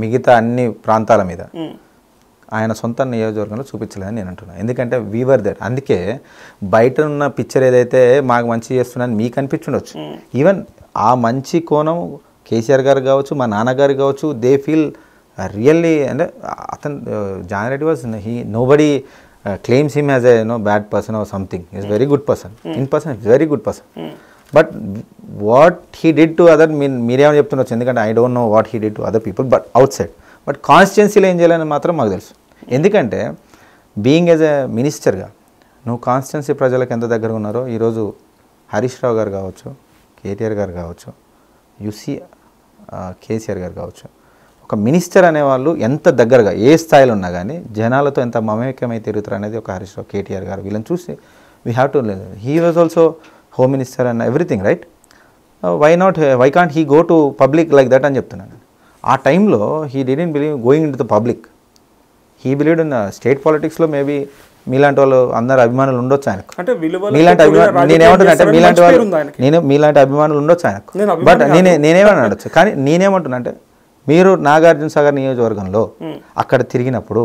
మిగతా అన్ని ప్రాంతాల మీద ఆయన సొంత నియోజకవర్గంలో చూపించలేదని నేను అంటున్నాను ఎందుకంటే వీవర్ దట్ అందుకే బయట ఉన్న పిక్చర్ ఏదైతే మాకు మంచి చేస్తున్నా మీకు అనిపించుండొచ్చు ఈవెన్ hmm. ఆ మంచి కోణం కేసీఆర్ గారు కావచ్చు మా నాన్నగారు కావచ్చు దే ఫీల్ రియల్లీ అంటే అతను John Reddy was he nobody claims him as a no bad person or something is very good person in person is very good person but what he did to other mean మీరేమో చెప్తుండొచ్చు ఎందుకంటే I don't know what he did to other people but outside but కాన్స్టిట్యున్సీలో ఏం చేయాలని మాత్రం మాకు తెలుసు ఎందుకంటే బీయింగ్ యాజ్ ఎ మినిస్టర్గా నువ్వు కాన్స్టిట్యున్సీ ప్రజలకు ఎంత దగ్గర ఉన్నారో ఈరోజు హరీష్ రావు గారు కావచ్చు కేటీఆర్ గారు కావచ్చు యుసి కేసీఆర్ గారు కావచ్చు ఒక మినిస్టర్ అనేవాళ్ళు ఎంత దగ్గరగా ఏ స్థాయిలో ఉన్నా కానీ జనాలతో ఎంత మమేకమై తిరుగుతారు అనేది ఒక హరీష్ రావు కేటీఆర్ గారు వీళ్ళని చూసి we have to he was also home minister and everything right why not why can't he go to public like that అని చెప్తున్నాను ఆ టైంలో he didn't believe going in to the public he believed in state పాలిటిక్స్లో maybe మీలాంటి వాళ్ళు అందరు అభిమానులు ఉండొచ్చు ఆయనకు మీలాంటి అభిమానులు నేనేమంటున్నా అంటే మీలాంటి వాళ్ళు నేను మీలాంటి అభిమానులు ఉండొచ్చు ఆయనకు బట్ నేనే నేనేమని అనొచ్చు కానీ నేనేమంటున్నా అంటే మీరు నాగార్జున సాగర్ నియోజకవర్గంలో అక్కడ తిరిగినప్పుడు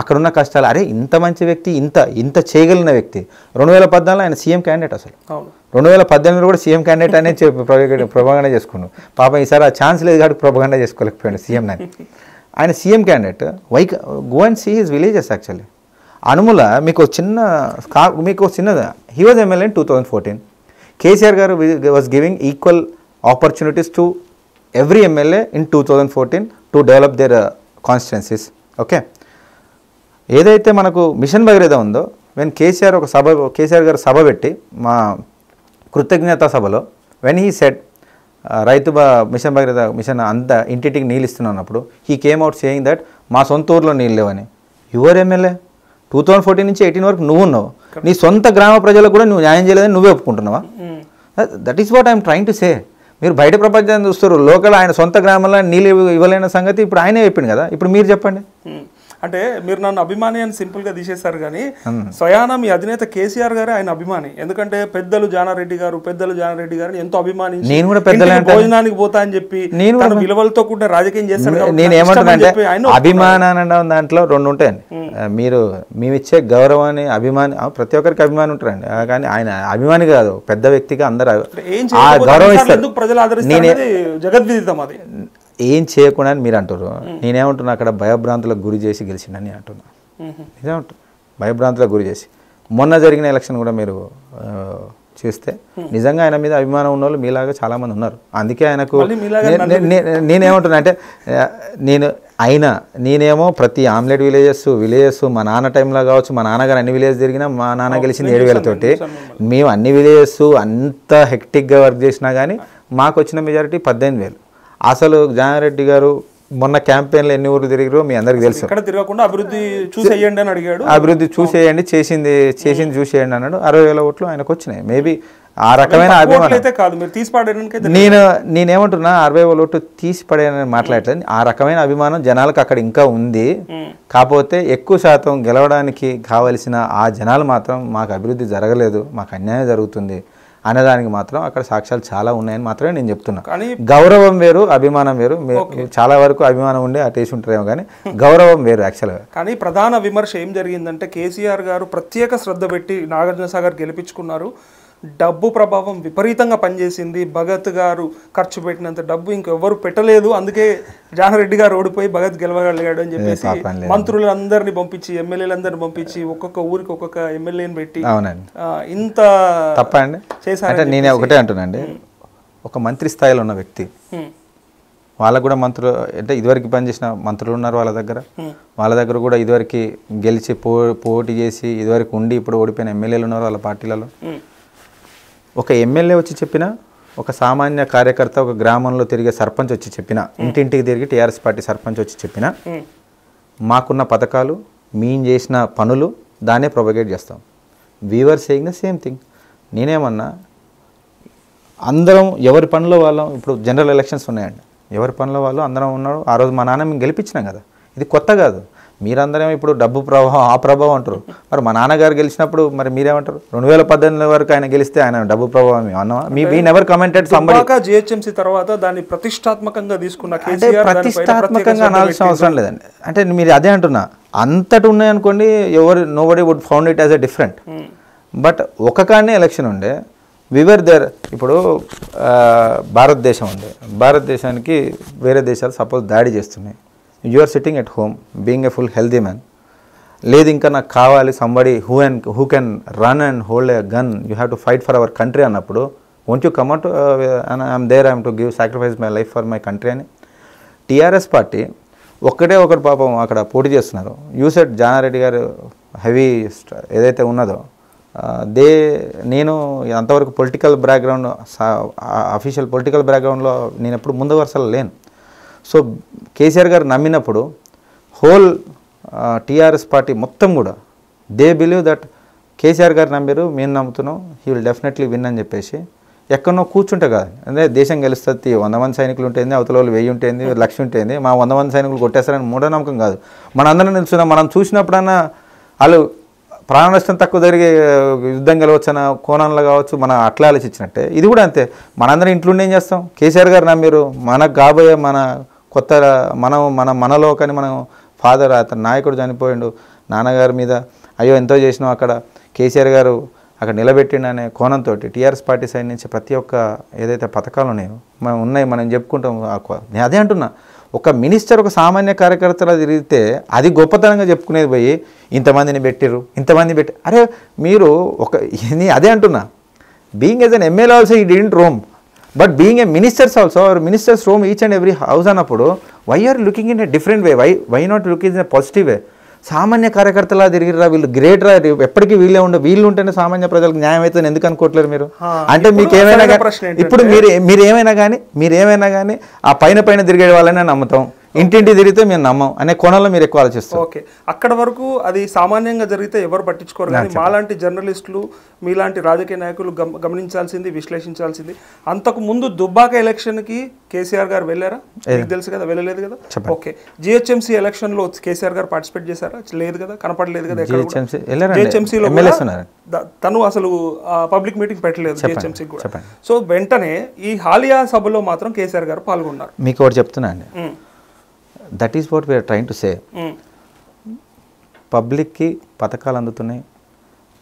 అక్కడున్న కష్టాలు అరే ఇంత మంచి వ్యక్తి ఇంత ఇంత చేయగలిగిన వ్యక్తి రెండు వేల పద్నాలుగులో ఆయన సీఎం క్యాండిడేట్ అసలు రెండు వేల పద్దెనిమిదిలో కూడా సీఎం క్యాండిడేట్ అనే <laughs> ప్రభాగండ చేసుకున్నాను పాపం ఈసారి ఆ ఛాన్స్ లేదు కాబట్టి ప్రభాగండ చేసుకోలేకపోయాడు సీఎం నాయన ఆయన CM candidate why go and see his villages actually Anumula మీకు చిన్న మీకు చిన్న he was MLA in two thousand fourteen KCR garu was giving equal opportunities to every MLA in two thousand fourteen to develop their constituencies okay ఏదైతే మనకు machine Bhagiratha ఉందో when KCR ఒక సభ కేసీఆర్ గారు సభ పెట్టి మా కృతజ్ఞత సభలో వెన్ హీ సెట్ రైతు మిషన్ భగీరథ మిషన్ అంత ఇంటింటికి నీళ్ళు ఇస్తున్నప్పుడు he came out saying that మా సొంత ఊర్లో నీళ్ళు లేవని your MLA two thousand fourteen నుంచి ఎయిటీన్ వరకు నువ్వు ఉన్నావు నీ సొంత గ్రామ ప్రజలకు కూడా నువ్వు న్యాయం చేయలేదని నువ్వే ఒప్పుకుంటున్నావా that is what I'm trying to say మీరు బయట ప్రపంచాన్ని చూస్తారు లోకల్ ఆయన సొంత గ్రామంలో నీళ్ళు ఇవ్వలేని సంగతి ఇప్పుడు ఆయనే చెప్పింది కదా ఇప్పుడు మీరు చెప్పండి hmm. అంటే మీరు నన్ను అభిమాని అని సింపుల్ గా తీసేశారు కానీ స్వయాన మీ అధినేత కేసీఆర్ గారే ఆయన అభిమాని ఎందుకంటే పెద్దలు జానారెడ్డి గారు పెద్దలు జానారెడ్డి గారు ఎంతో అభిమాని నేను కూడా పెద్ద భోజనానికి పోతా అని చెప్పి నేను విలువలతో కూడా రాజకీయం చేస్తాను నేను ఏమంటున్నానంటే అభిమానం దాంట్లో రెండు ఉంటాయండి మీరు మేము ఇచ్చే గౌరవాన్ని అభిమాని ప్రతి ఒక్కరికి అభిమాని ఉంటారండి కానీ ఆయన అభిమాని కాదు పెద్ద వ్యక్తిగా అందరూ ఆ గౌరవం ఇస్తారు ప్రజలు జగద్విదితం అది ఏం చేయకుండా అని మీరు అంటారు నేనేమంటున్నా అక్కడ భయభ్రాంతులకు గురి చేసి గెలిచిందని అంటున్నా నిజమంటున్నా భయభ్రాంతులకు గురి చేసి మొన్న జరిగిన ఎలక్షన్ కూడా మీరు చూస్తే నిజంగా ఆయన మీద అభిమానం ఉన్న వాళ్ళు మీలాగా చాలామంది ఉన్నారు అందుకే ఆయనకు నేనేమంటున్నా అంటే నేను అయినా నేనేమో ప్రతి ఆమ్లెట్ విలేజెస్ విలేజెస్ మా నాన్న టైంలో కావచ్చు మా నాన్నగారు అన్ని విలేజ్ తిరిగినా మా నాన్న గెలిచింది ఏడు వేలతోటి మేము అన్ని విలేజెస్ అంత హెక్టిక్గా వర్క్ చేసినా కానీ మాకు వచ్చిన మెజారిటీ పద్దెనిమిది వేలు అసలు జానారెడ్డి గారు మొన్న క్యాంపెయిన్లు ఎన్ని ఊర్లు తిరిగిరో మీ అందరికి తెలుసు ఇక్కడ తిరగకుండా అభివృద్ధి చూసేయండి అని అడిగాడు అభివృద్ధి చూసేయండి చేసింది చేసింది చూసేయండి అన్నాడు అరవై వేల ఓట్లు ఆయనకు వచ్చినాయి మేబీ ఆ రకమైన అభిమానం కాదు నేను నేనేమంటున్నా అరవై వేల ఓట్లు తీసి పడేయని మాట్లాడలేదు ఆ రకమైన అభిమానం జనాలకు అక్కడ ఇంకా ఉంది కాకపోతే ఎక్కువ శాతం గెలవడానికి కావలసిన ఆ జనాలు మాత్రం మాకు అభివృద్ధి జరగలేదు మాకు అన్యాయం జరుగుతుంది అనేదానికి మాత్రం అక్కడ సాక్ష్యాలు చాలా ఉన్నాయని మాత్రమే నేను చెప్తున్నా కానీ గౌరవం వేరు అభిమానం వేరు చాలా వరకు అభిమానం ఉండే అటేసి ఉంటారేమో కానీ గౌరవం వేరు యాక్చువల్గా కానీ ప్రధాన విమర్శ ఏం జరిగిందంటే కేసీఆర్ గారు ప్రత్యేక శ్రద్ధ పెట్టి నాగార్జున సాగర్ గెలిపించుకున్నారు డబ్బు ప్రభావం విపరీతంగా పనిచేసింది భగత్ గారు ఖర్చు పెట్టినంత డబ్బు ఇంకెవ్వరు పెట్టలేదు అందుకే జానరెడ్డి గారు ఓడిపోయి భగత్ గెలవగలిగాడు అని చెప్పేసి మంత్రులందరినీ పంపించి ఎమ్మెల్యేలందరినీ పంపించి ఒక్కొక్క ఊరికి ఒక్కొక్క ఎమ్మెల్యేని పెట్టి ఇంత తప్పండి చేశారు నేనే ఒకటే అంటున్నాండి ఒక మంత్రి స్థాయిలో ఉన్న వ్యక్తి వాళ్ళకు కూడా మంత్రులు అంటే ఇదివరకు పనిచేసిన మంత్రులు ఉన్నారు వాళ్ళ దగ్గర వాళ్ళ దగ్గర కూడా ఇదివరకు గెలిచి పో పోటీ చేసి ఇదివరకు ఉండి ఇప్పుడు ఓడిపోయిన ఎమ్మెల్యేలు ఉన్నారు వాళ్ళ పార్టీలలో ఒక ఎమ్మెల్యే వచ్చి చెప్పినా ఒక సామాన్య కార్యకర్త ఒక గ్రామంలో తిరిగే సర్పంచ్ వచ్చి చెప్పిన ఇంటింటికి తిరిగి టీఆర్ఎస్ పార్టీ సర్పంచ్ వచ్చి చెప్పిన మాకున్న పథకాలు మేము చేసిన పనులు దాన్నే ప్రొపగేట్ చేస్తాం we were saying the same thing నేనేమన్నా అందరం ఎవరి పనిలో వాళ్ళం ఇప్పుడు జనరల్ ఎలక్షన్స్ ఉన్నాయండి ఎవరి పనిలో వాళ్ళు అందరం ఉన్నారు ఆ రోజు మా నాన్న మేము గెలిపించినాం కదా ఇది కొత్త కాదు మీరందరం ఇప్పుడు డబ్బు ప్రభావం ఆ ప్రభావం అంటారు మరి మా నాన్నగారు గెలిచినప్పుడు మరి మీరేమంటారు రెండు వేల పద్దెనిమిది వరకు ఆయన గెలిస్తే ఆయన డబ్బు ప్రభావం అన్నా మీ నెవర్ కమెంటెడ్ జిహెచ్ఎంసీ తర్వాత దాన్ని ప్రతిష్టాత్మకంగా తీసుకున్న అంటే ప్రతిష్టాత్మకంగా అనాల్సిన అవసరం లేదండి అంటే మీరు అదే అంటున్నా అంతటి ఉన్నాయనుకోండి ఎవరు nobody would found it as a different but ఒక కానీ ఎలక్షన్ ఉండే వివర్ దర్ ఇప్పుడు భారతదేశం ఉంది భారతదేశానికి వేరే దేశాలు సపోజ్ దాడి చేస్తున్నాయి you are sitting at home being a full healthy man లేదు ఇంకా నాకు కావాలి somebody who and who can run and hold a gun you have to fight for our country అన్నప్పుడు won't you come out I'm there I'm to give sacrifice my life for my country అని TRS party ఒక్కటే ఒకటి పాపం అక్కడ పోటీ చేస్తున్నారు యూసెట్ జానారెడ్డి గారు heavy ఏదైతే ఉన్నదో దే నేను అంతవరకు పొలిటికల్ బ్యాక్గ్రౌండ్ అఫీషియల్ పొలిటికల్ బ్యాక్గ్రౌండ్లో నేను ఎప్పుడు ముందు వరుసలో లేను సో కేసీఆర్ గారు నమ్మినప్పుడు హోల్ టీఆర్ఎస్ పార్టీ మొత్తం కూడా దే బిలీవ్ దట్ కేసీఆర్ గారు నమ్మారు మేము నమ్ముతున్నాం హీ విల్ డెఫినెట్లీ విన్ అని చెప్పేసి ఎక్కడో కూర్చుంటే కాదు అంటే దేశం గెలుస్తుంది వంద మంది సైనికులు ఉంటుంది అవతల వాళ్ళు వెయ్యి ఉంటుంది లక్ష ఉంటుంది మా వంద మంది సైనికులు కొట్టేస్తారని మూఢనమ్మకం కాదు మనందరం నిలుస్తున్నాం మనం చూసినప్పుడన్నా వాళ్ళు ప్రాణ నష్టం తక్కువ జరిగే యుద్ధం అన్న కోణంలో కావచ్చు మనం అట్లా ఆలోచించినట్టే ఇది కూడా అంతే మనందరం ఇంట్లో ఏం చేస్తాం కేసీఆర్ గారు నమ్మారు మనకు కాబోయే మన కొత్త మనం మన మనలో కానీ మనం ఫాదర్ అతని నాయకుడు చనిపోయిండు నాన్నగారి మీద అయ్యో ఎంతో చేసినాం అక్కడ కేసీఆర్ గారు అక్కడ నిలబెట్టిండు అనే కోణంతో టీఆర్ఎస్ పార్టీ సైడ్ నుంచి ప్రతి ఒక్క ఏదైతే పథకాలు ఉన్నాయో మనం ఉన్నాయి మనం చెప్పుకుంటాం నేను అదే అంటున్నా ఒక మినిస్టర్ ఒక సామాన్య కార్యకర్తలు తిరిగితే అది గొప్పతనంగా చెప్పుకునేది పోయి ఇంతమందిని పెట్టిరు ఇంతమంది పెట్టి అరే మీరు ఒక <laughs> అదే అంటున్నా being as an MLA also I didn't roam but being a ministers also or ministers roam each and every house అన్నప్పుడు why are looking in a different way why why not look in a positive way సామాన్య కార్యకర్తలా తిరిగిరా వీళ్ళు great రా ఎప్పటికీ వీళ్ళే ఉండే వీళ్ళు ఉంటేనే సామాన్య ప్రజలకు న్యాయం అవుతుంది ఎందుకు అనుకోవట్లేదు మీరు అంటే మీకు ఏమైనా ఇప్పుడు మీరు మీరు ఏమైనా కానీ మీరు ఏమైనా కానీ ఆ పైన పైన తిరిగే వాళ్ళని నమ్ముతాం ఇంటింటి తిరిగితే మేము నమ్మం అనే కోణంలో మీరు ఎక్కువ ఆలోచిస్తారు ఓకే అక్కడ వరకు అది సామాన్యంగా జరిగితే ఎవరు పట్టించుకోరు కానీ మాలాంటి జర్నలిస్టులు మీలాంటి రాజకీయ నాయకులు గమనించాల్సింది విశ్లేషించాల్సింది అంతకు ముందు దుబ్బాక ఎలక్షన్కి కేసీఆర్ గారు వెళ్ళారా మీకు తెలుసు కదా వెళ్ళలేదు కదా ఓకే జిహెచ్ఎంసీ ఎలక్షన్లో కేసీఆర్ గారు పార్టిసిపేట్ చేశారా లేదు కదా కనపడలేదు కదా జిహెచ్ఎంసీలో తను అసలు పబ్లిక్ మీటింగ్ పెట్టలేదు జిహెచ్ఎంసీ కూడా సో వెంటనే ఈ హాలియా సభలో మాత్రం కేసీఆర్ గారు పాల్గొన్నారు మీకు ఒకటి చెప్తున్నా అండి that is what we're trying to say పబ్లిక్కి పథకాలు అందుతున్నాయి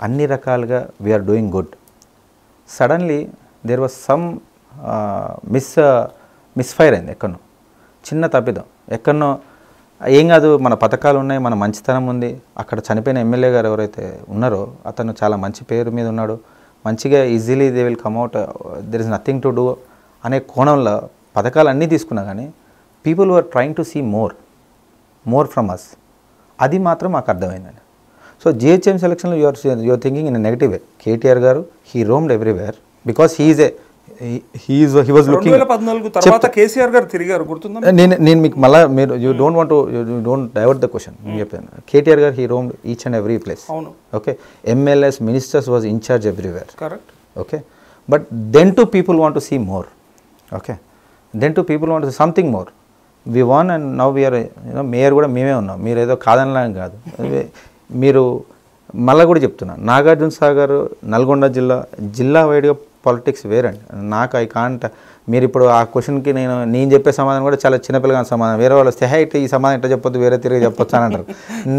అన్ని రకాలుగా we're doing good suddenly there was some miss misfire అయింది ఎక్కడో చిన్న తప్పిదం ఎక్కడో ఏం కాదు మన పథకాలు ఉన్నాయి మన మంచితనం ఉంది అక్కడ చనిపోయిన ఎమ్మెల్యే గారు ఎవరైతే ఉన్నారో అతను చాలా మంచి పేరు మీద ఉన్నాడు మంచిగా easily they will come out there is nothing to do అనే కోణంలో పథకాలు అన్నీ తీసుకున్నా కానీ people are trying to see more more from us అది మాత్రం మాకు అర్థమైందండి సో జిహెచ్ఎం సెలక్షన్లో your your thinking in negative way KTR garu he roamed everywhere because he's a he's he was looking KCR garu తిరిగారు గుర్తుంది నేను నేను మీకు మళ్ళీ మీరు you don't want you don't divert the question నేను చెప్పాను KTR garu he roamed each and every place okay MLAs ministers was incharge everywhere correct okay but then to people want to see more okay then to people want something more we won and now we're you know mayor కూడా మేమే ఉన్నాం మీరు ఏదో కాదనలాగా కాదు మీరు మళ్ళీ కూడా చెప్తున్నా నాగార్జున సాగర్ నల్గొండ జిల్లా జిల్లా వైడ్గా పాలిటిక్స్ వేరండి నాకు ఐ కాంట మీరు ఇప్పుడు ఆ క్వశ్చన్కి నేను నేను చెప్పే సమాధానం కూడా చాలా చిన్నపిల్లగా సమాధానం వేరే వాళ్ళు వస్తే హైట్ ఈ సమాధానం ఎట్లా చెప్పొద్దు వేరే తిరిగి చెప్పొచ్చు అని అంటారు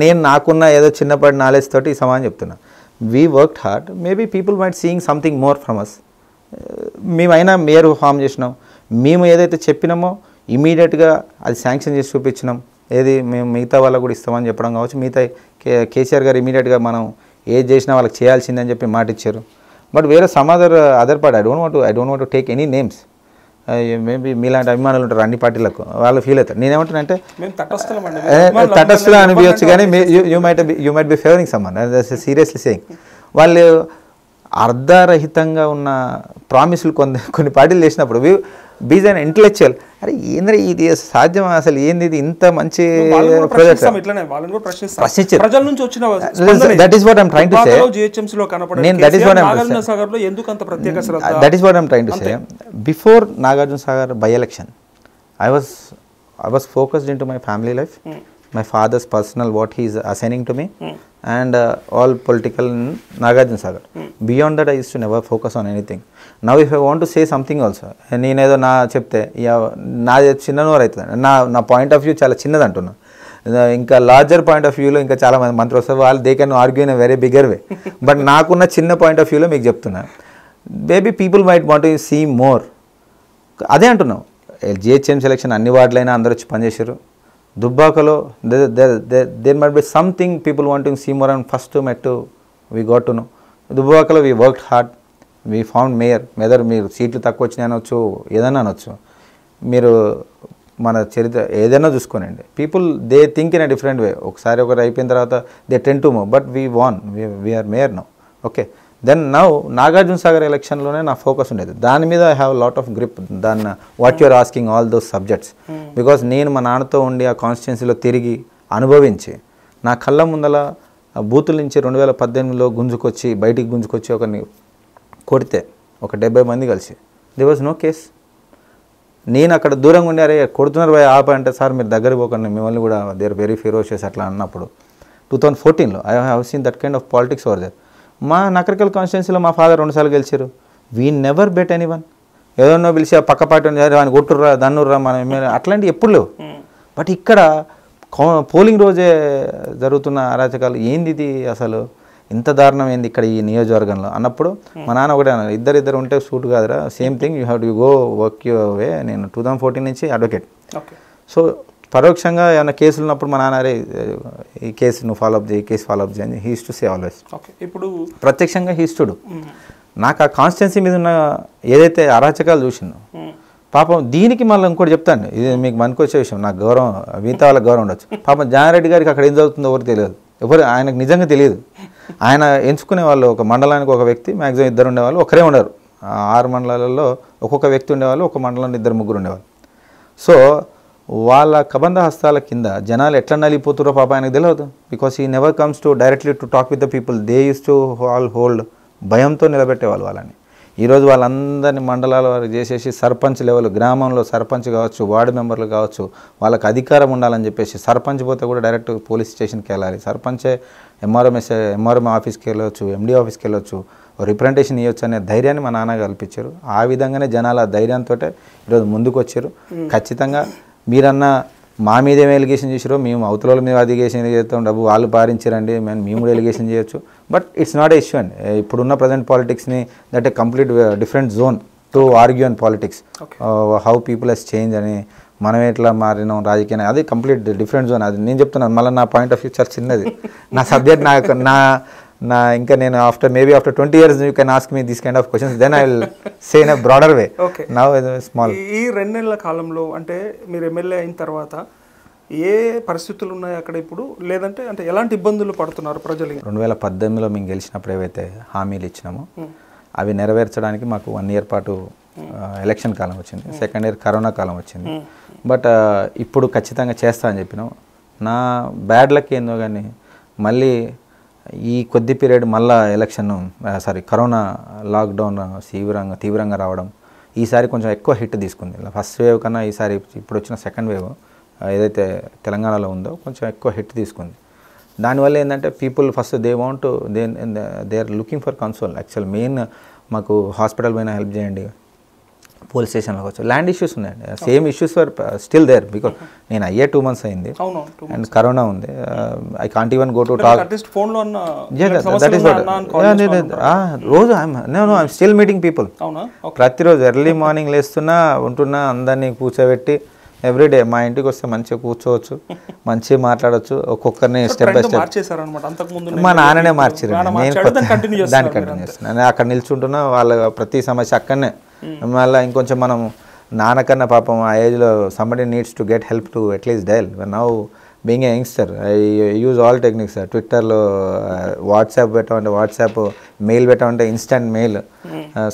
నేను నాకున్న ఏదో చిన్నప్పటి నాలెడ్జ్ తోటి ఈ సమాధానం చెప్తున్నా we worked hard maybe people might seeing something more from us మేమైనా మేరు హామ్ చేసినాం మేము ఏదైతే చెప్పినామో ఇమీడియట్గా అది శాంక్షన్ చేసి చూపించినాం ఏది మేము మిగతా వాళ్ళకు కూడా ఇస్తామని చెప్పడం కావచ్చు మిగతా కే కేసీఆర్ గారు ఇమీడియట్గా మనం ఏది చేసినా వాళ్ళకి చేయాల్సిందని చెప్పి మాట ఇచ్చారు బట్ వేరే some other other party I don't want I don't want take any names maybe మీలాంటి అభిమానులు ఉంటారు అన్ని పార్టీలకు వాళ్ళు ఫీల్ అవుతారు నేనేమంటానంటే తటస్థలు అనిపించచ్చు కానీ you might you might be favouring someone seriously saying వాళ్ళు అర్ధరహితంగా ఉన్న ప్రామిసులు కొన్ని కొన్ని పార్టీలు చేసినప్పుడు బీజన్ ఇంటలెక్చువల్ అరే ఏంద్రీ ఇది సాధ్యం అసలు ఏంది ఇది ఇంత మంచి ప్రజల నుంచి వచ్చిన that is what I'm trying to say GHMC లో కనపడ నేను that is what I'm Sagar లో ఎందుకు అంత ప్రత్యేక that is what I'm trying to say before Nagarjuna Sagar by election I was I was focused in to my family life my father's personal what he's assigning to me and all political Nagarjuna Sagar beyond that I use to never focus on anything now if I want to say something also నేనేదో నా చెప్తే ఇక నాది చిన్న అవుతుంది నా నా point of view చాలా చిన్నది అంటున్నా ఇంకా లార్జర్ పాయింట్ ఆఫ్ వ్యూలో ఇంకా చాలా మంది మంత్రులు వస్తారు వాళ్ళు they can argue in very bigger way but నాకున్న చిన్న పాయింట్ ఆఫ్ వ్యూలో మీకు చెప్తున్నా maybe people might want you see more అదే అంటున్నాం జిహెచ్ఎం సెలెక్షన్ అన్ని వార్డులైనా అందరూ వచ్చి పనిచేశారు దుబ్బాకలో there must be something people wanting see more and first met we got to know దుబ్బాకలో we work hard we found mayor మెదర్ మీరు సీట్లు తక్కువ వచ్చినాయి అనొచ్చు ఏదైనా అనొచ్చు మీరు మన చరిత్ర ఏదైనా చూసుకోనండి people they think in a different way ఒకసారి ఒకరు అయిపోయిన తర్వాత they tend to move but we won we're mayor now okay then now Nagarjuna Sagar ఎలక్షన్లోనే నా ఫోకస్ ఉండేది దాని మీద I have lot of grip దాన్ని what you're asking all those subjects because నేను మా నాన్నతో ఉండి ఆ కాన్స్టిట్యున్సీలో తిరిగి అనుభవించి నా కళ్ళ ముందల బూతుల నుంచి రెండు వేల పద్దెనిమిదిలో గుంజుకొచ్చి బయటికి గుంజుకొచ్చి ఒకరిని కొడితే ఒక డెబ్బై మంది కలిసి ది వాజ్ నో కేస్ నేను అక్కడ దూరంగా ఉండారే కొడుతున్నారు భయ ఆప అంటే సార్ మీరు దగ్గర పోకండి మిమ్మల్ని కూడా దేర్ వెరీ ఫీరోషియస్ అట్లా అన్నప్పుడు టూ థౌజండ్ ఫోర్టీన్లో I have seen that kind of politics over there మా నకరికల్ కాన్స్టిట్యున్సీలో మా ఫాదర్ రెండుసార్లు గెలిచారు we never bet any one ఎవరినో పిలిచి ఆ పక్క పార్టీ ఆయన కొట్టుర్రా దన్నుర్రా మన ఎమ్మెల్యే అట్లాంటివి ఎప్పుడు లేవు బట్ hmm. ఇక్కడ పోలింగ్ రోజే జరుగుతున్న అరాచకాలు ఏంది ఇది అసలు ఇంత దారుణం ఏంది ఇక్కడ ఈ నియోజకవర్గంలో అన్నప్పుడు మా నాన్న ఒకటే అన్నారు ఇద్దరు ఇద్దరు ఉంటే సూట్ కాదురా same thing you have to go work you way నేను టూ థౌసండ్ ఫోర్టీన్ నుంచి అడ్వకేట్ సో పరోక్షంగా ఏమైనా కేసులు ఉన్నప్పుడు మా నాన్న ఈ కేసు నువ్వు ఫాలోఅప్ చేయి కేసు ఫాలోఅప్ చేయి హీస్ టు సే ఆల్వేస్ ఇప్పుడు ప్రత్యక్షంగా హీస్టుడు hmm. నాకు ఆ కాన్స్టిట్యున్సీ మీద ఉన్న ఏదైతే అరాచకాలు చూసిందో hmm. పాపం దీనికి మళ్ళీ ఇంకోటి చెప్తాను ఇది మీకు మనకొచ్చే విషయం నాకు గౌరవం మిగతా వాళ్ళకి గౌరవం ఉండొచ్చు పాపం జానారెడ్డి గారికి అక్కడ ఏం జరుగుతుందో ఎవరు తెలియదు ఎవరు ఆయనకు నిజంగా తెలియదు ఆయన ఎంచుకునే వాళ్ళు ఒక మండలానికి ఒక వ్యక్తి మ్యాక్సిమం ఇద్దరు ఉండేవాళ్ళు ఒకరే ఉండరు ఆరు మండలాలలో ఒక్కొక్క వ్యక్తి ఉండేవాళ్ళు ఒక మండలంలో ఇద్దరు ముగ్గురు ఉండేవాళ్ళు సో వాళ్ళ కబంధ హస్తాల కింద జనాలు ఎట్లా నలిగిపోతురో పాప ఆయనకు తెలియదు because he never comes to directly to talk with the people they use to all hold భయంతో నిలబెట్టేవాళ్ళు వాళ్ళని ఈరోజు వాళ్ళందరినీ మండలాల వారికి చేసేసి సర్పంచ్ లెవెల్ గ్రామంలో సర్పంచ్ కావచ్చు వార్డు మెంబర్లు కావచ్చు వాళ్ళకి అధికారం ఉండాలని చెప్పేసి సర్పంచ్ పోతే కూడా డైరెక్ట్ పోలీస్ స్టేషన్కి వెళ్ళాలి సర్పంచే ఎంఆర్ఎంఎస్ ఎంఆర్ఎం ఆఫీస్కి వెళ్ళొచ్చు ఎండీ ఆఫీస్కి వెళ్ళొచ్చు రిప్రజెంటేషన్ ఇవ్వచ్చు అనే ధైర్యాన్ని మా నాన్న కల్పించారు ఆ విధంగానే జనాలు ఆ ధైర్యంతో ఈరోజు ముందుకు వచ్చారు ఖచ్చితంగా మీరన్నా మా మీద ఏం ఎలిగేషన్ చేసారో మేము అవతల మీద ఎలిగేషన్ చేస్తాం డబ్బు వాళ్ళు పారించారండి మేము మేము కూడా ఎలిగేషన్ చేయొచ్చు but it's not a issue అండి ఇప్పుడున్న ప్రజెంట్ పాలిటిక్స్ని that a complete different zone to argue and politics how people has change అని మనం ఎట్లా మారినాం రాజకీయ అది కంప్లీట్ డిఫరెంట్ జోన్ అది నేను చెప్తున్నాను మళ్ళీ నా పాయింట్ ఆఫ్ వ్యూ చాలా చిన్నది నా సబ్జెక్ట్ నా నా నా ఇంకా నేను after maybe after twenty years you can ask me this kind of questions then I will say in broader way okay నా స్మాల్ ఈ రెండు నెలల కాలంలో అంటే మీరు ఎమ్మెల్యే అయిన తర్వాత ఏ పరిస్థితులు ఉన్నాయి అక్కడ ఇప్పుడు లేదంటే అంటే ఎలాంటి ఇబ్బందులు పడుతున్నారు ప్రజలు రెండు వేల పద్దెనిమిదిలో మేము గెలిచినప్పుడు ఏవైతే హామీలు ఇచ్చినామో hmm. అవి నెరవేర్చడానికి మాకు వన్ ఇయర్ పాటు ఎలక్షన్ hmm. కాలం వచ్చింది సెకండ్ hmm. ఇయర్ కరోనా కాలం వచ్చింది బట్ ఇప్పుడు ఖచ్చితంగా చేస్తా అని చెప్పినాం నా బ్యాడ్ లక్ ఏందో కానీ మళ్ళీ ఈ కొద్ది పీరియడ్ మళ్ళా ఎలక్షన్ సారీ కరోనా లాక్డౌన్ తీవ్రంగా తీవ్రంగా రావడం ఈసారి కొంచెం ఎక్కువ హిట్ తీసుకుంది ఫస్ట్ వేవ్ కన్నా ఈసారి ఇప్పుడు వచ్చిన సెకండ్ వేవ్ ఏదైతే తెలంగాణలో ఉందో కొంచెం ఎక్కువ హిట్ తీసుకుంది దానివల్ల ఏంటంటే people first they want they they are looking for console actual main మాకు హాస్పిటల్ పైన హెల్ప్ చేయండి పోలీస్ స్టేషన్లో కావచ్చు ల్యాండ్ ఇష్యూస్ ఉన్నాయండి same issues are still there because నేను అయ్యే టూ మంత్స్ అయింది అండ్ కరోనా ఉంది I can't even go to talk రోజు నేను ఐమ్ స్టిల్ మీటింగ్ పీపుల్ ప్రతిరోజు ఎర్లీ మార్నింగ్ లేస్తున్నా ఉంటున్నా అందరినీ కూర్చోబెట్టి ఎవ్రీడే మా ఇంటికి వస్తే మంచిగా కూర్చోవచ్చు <laughs> మంచిగా మాట్లాడచ్చు ఒక్కొక్కరిని స్టెప్ బై స్టెప్ మా నాన్ననే మార్చారు దాన్ని కంటిన్యూ చేస్తున్నాను అక్కడ నిల్చుంటున్నా వాళ్ళ ప్రతి సమస్య అక్కడనే hmm. మళ్ళీ ఇంకొంచెం మనం నాన్నకన్నా పాపం ఆ ఏజ్లో somebody needs to get help to at least dial now being a youngster I use all techniques sir ట్విట్టర్లో వాట్సాప్ పెట్టమంటే వాట్సాప్ మెయిల్ పెట్టమంటే ఇన్స్టంట్ మెయిల్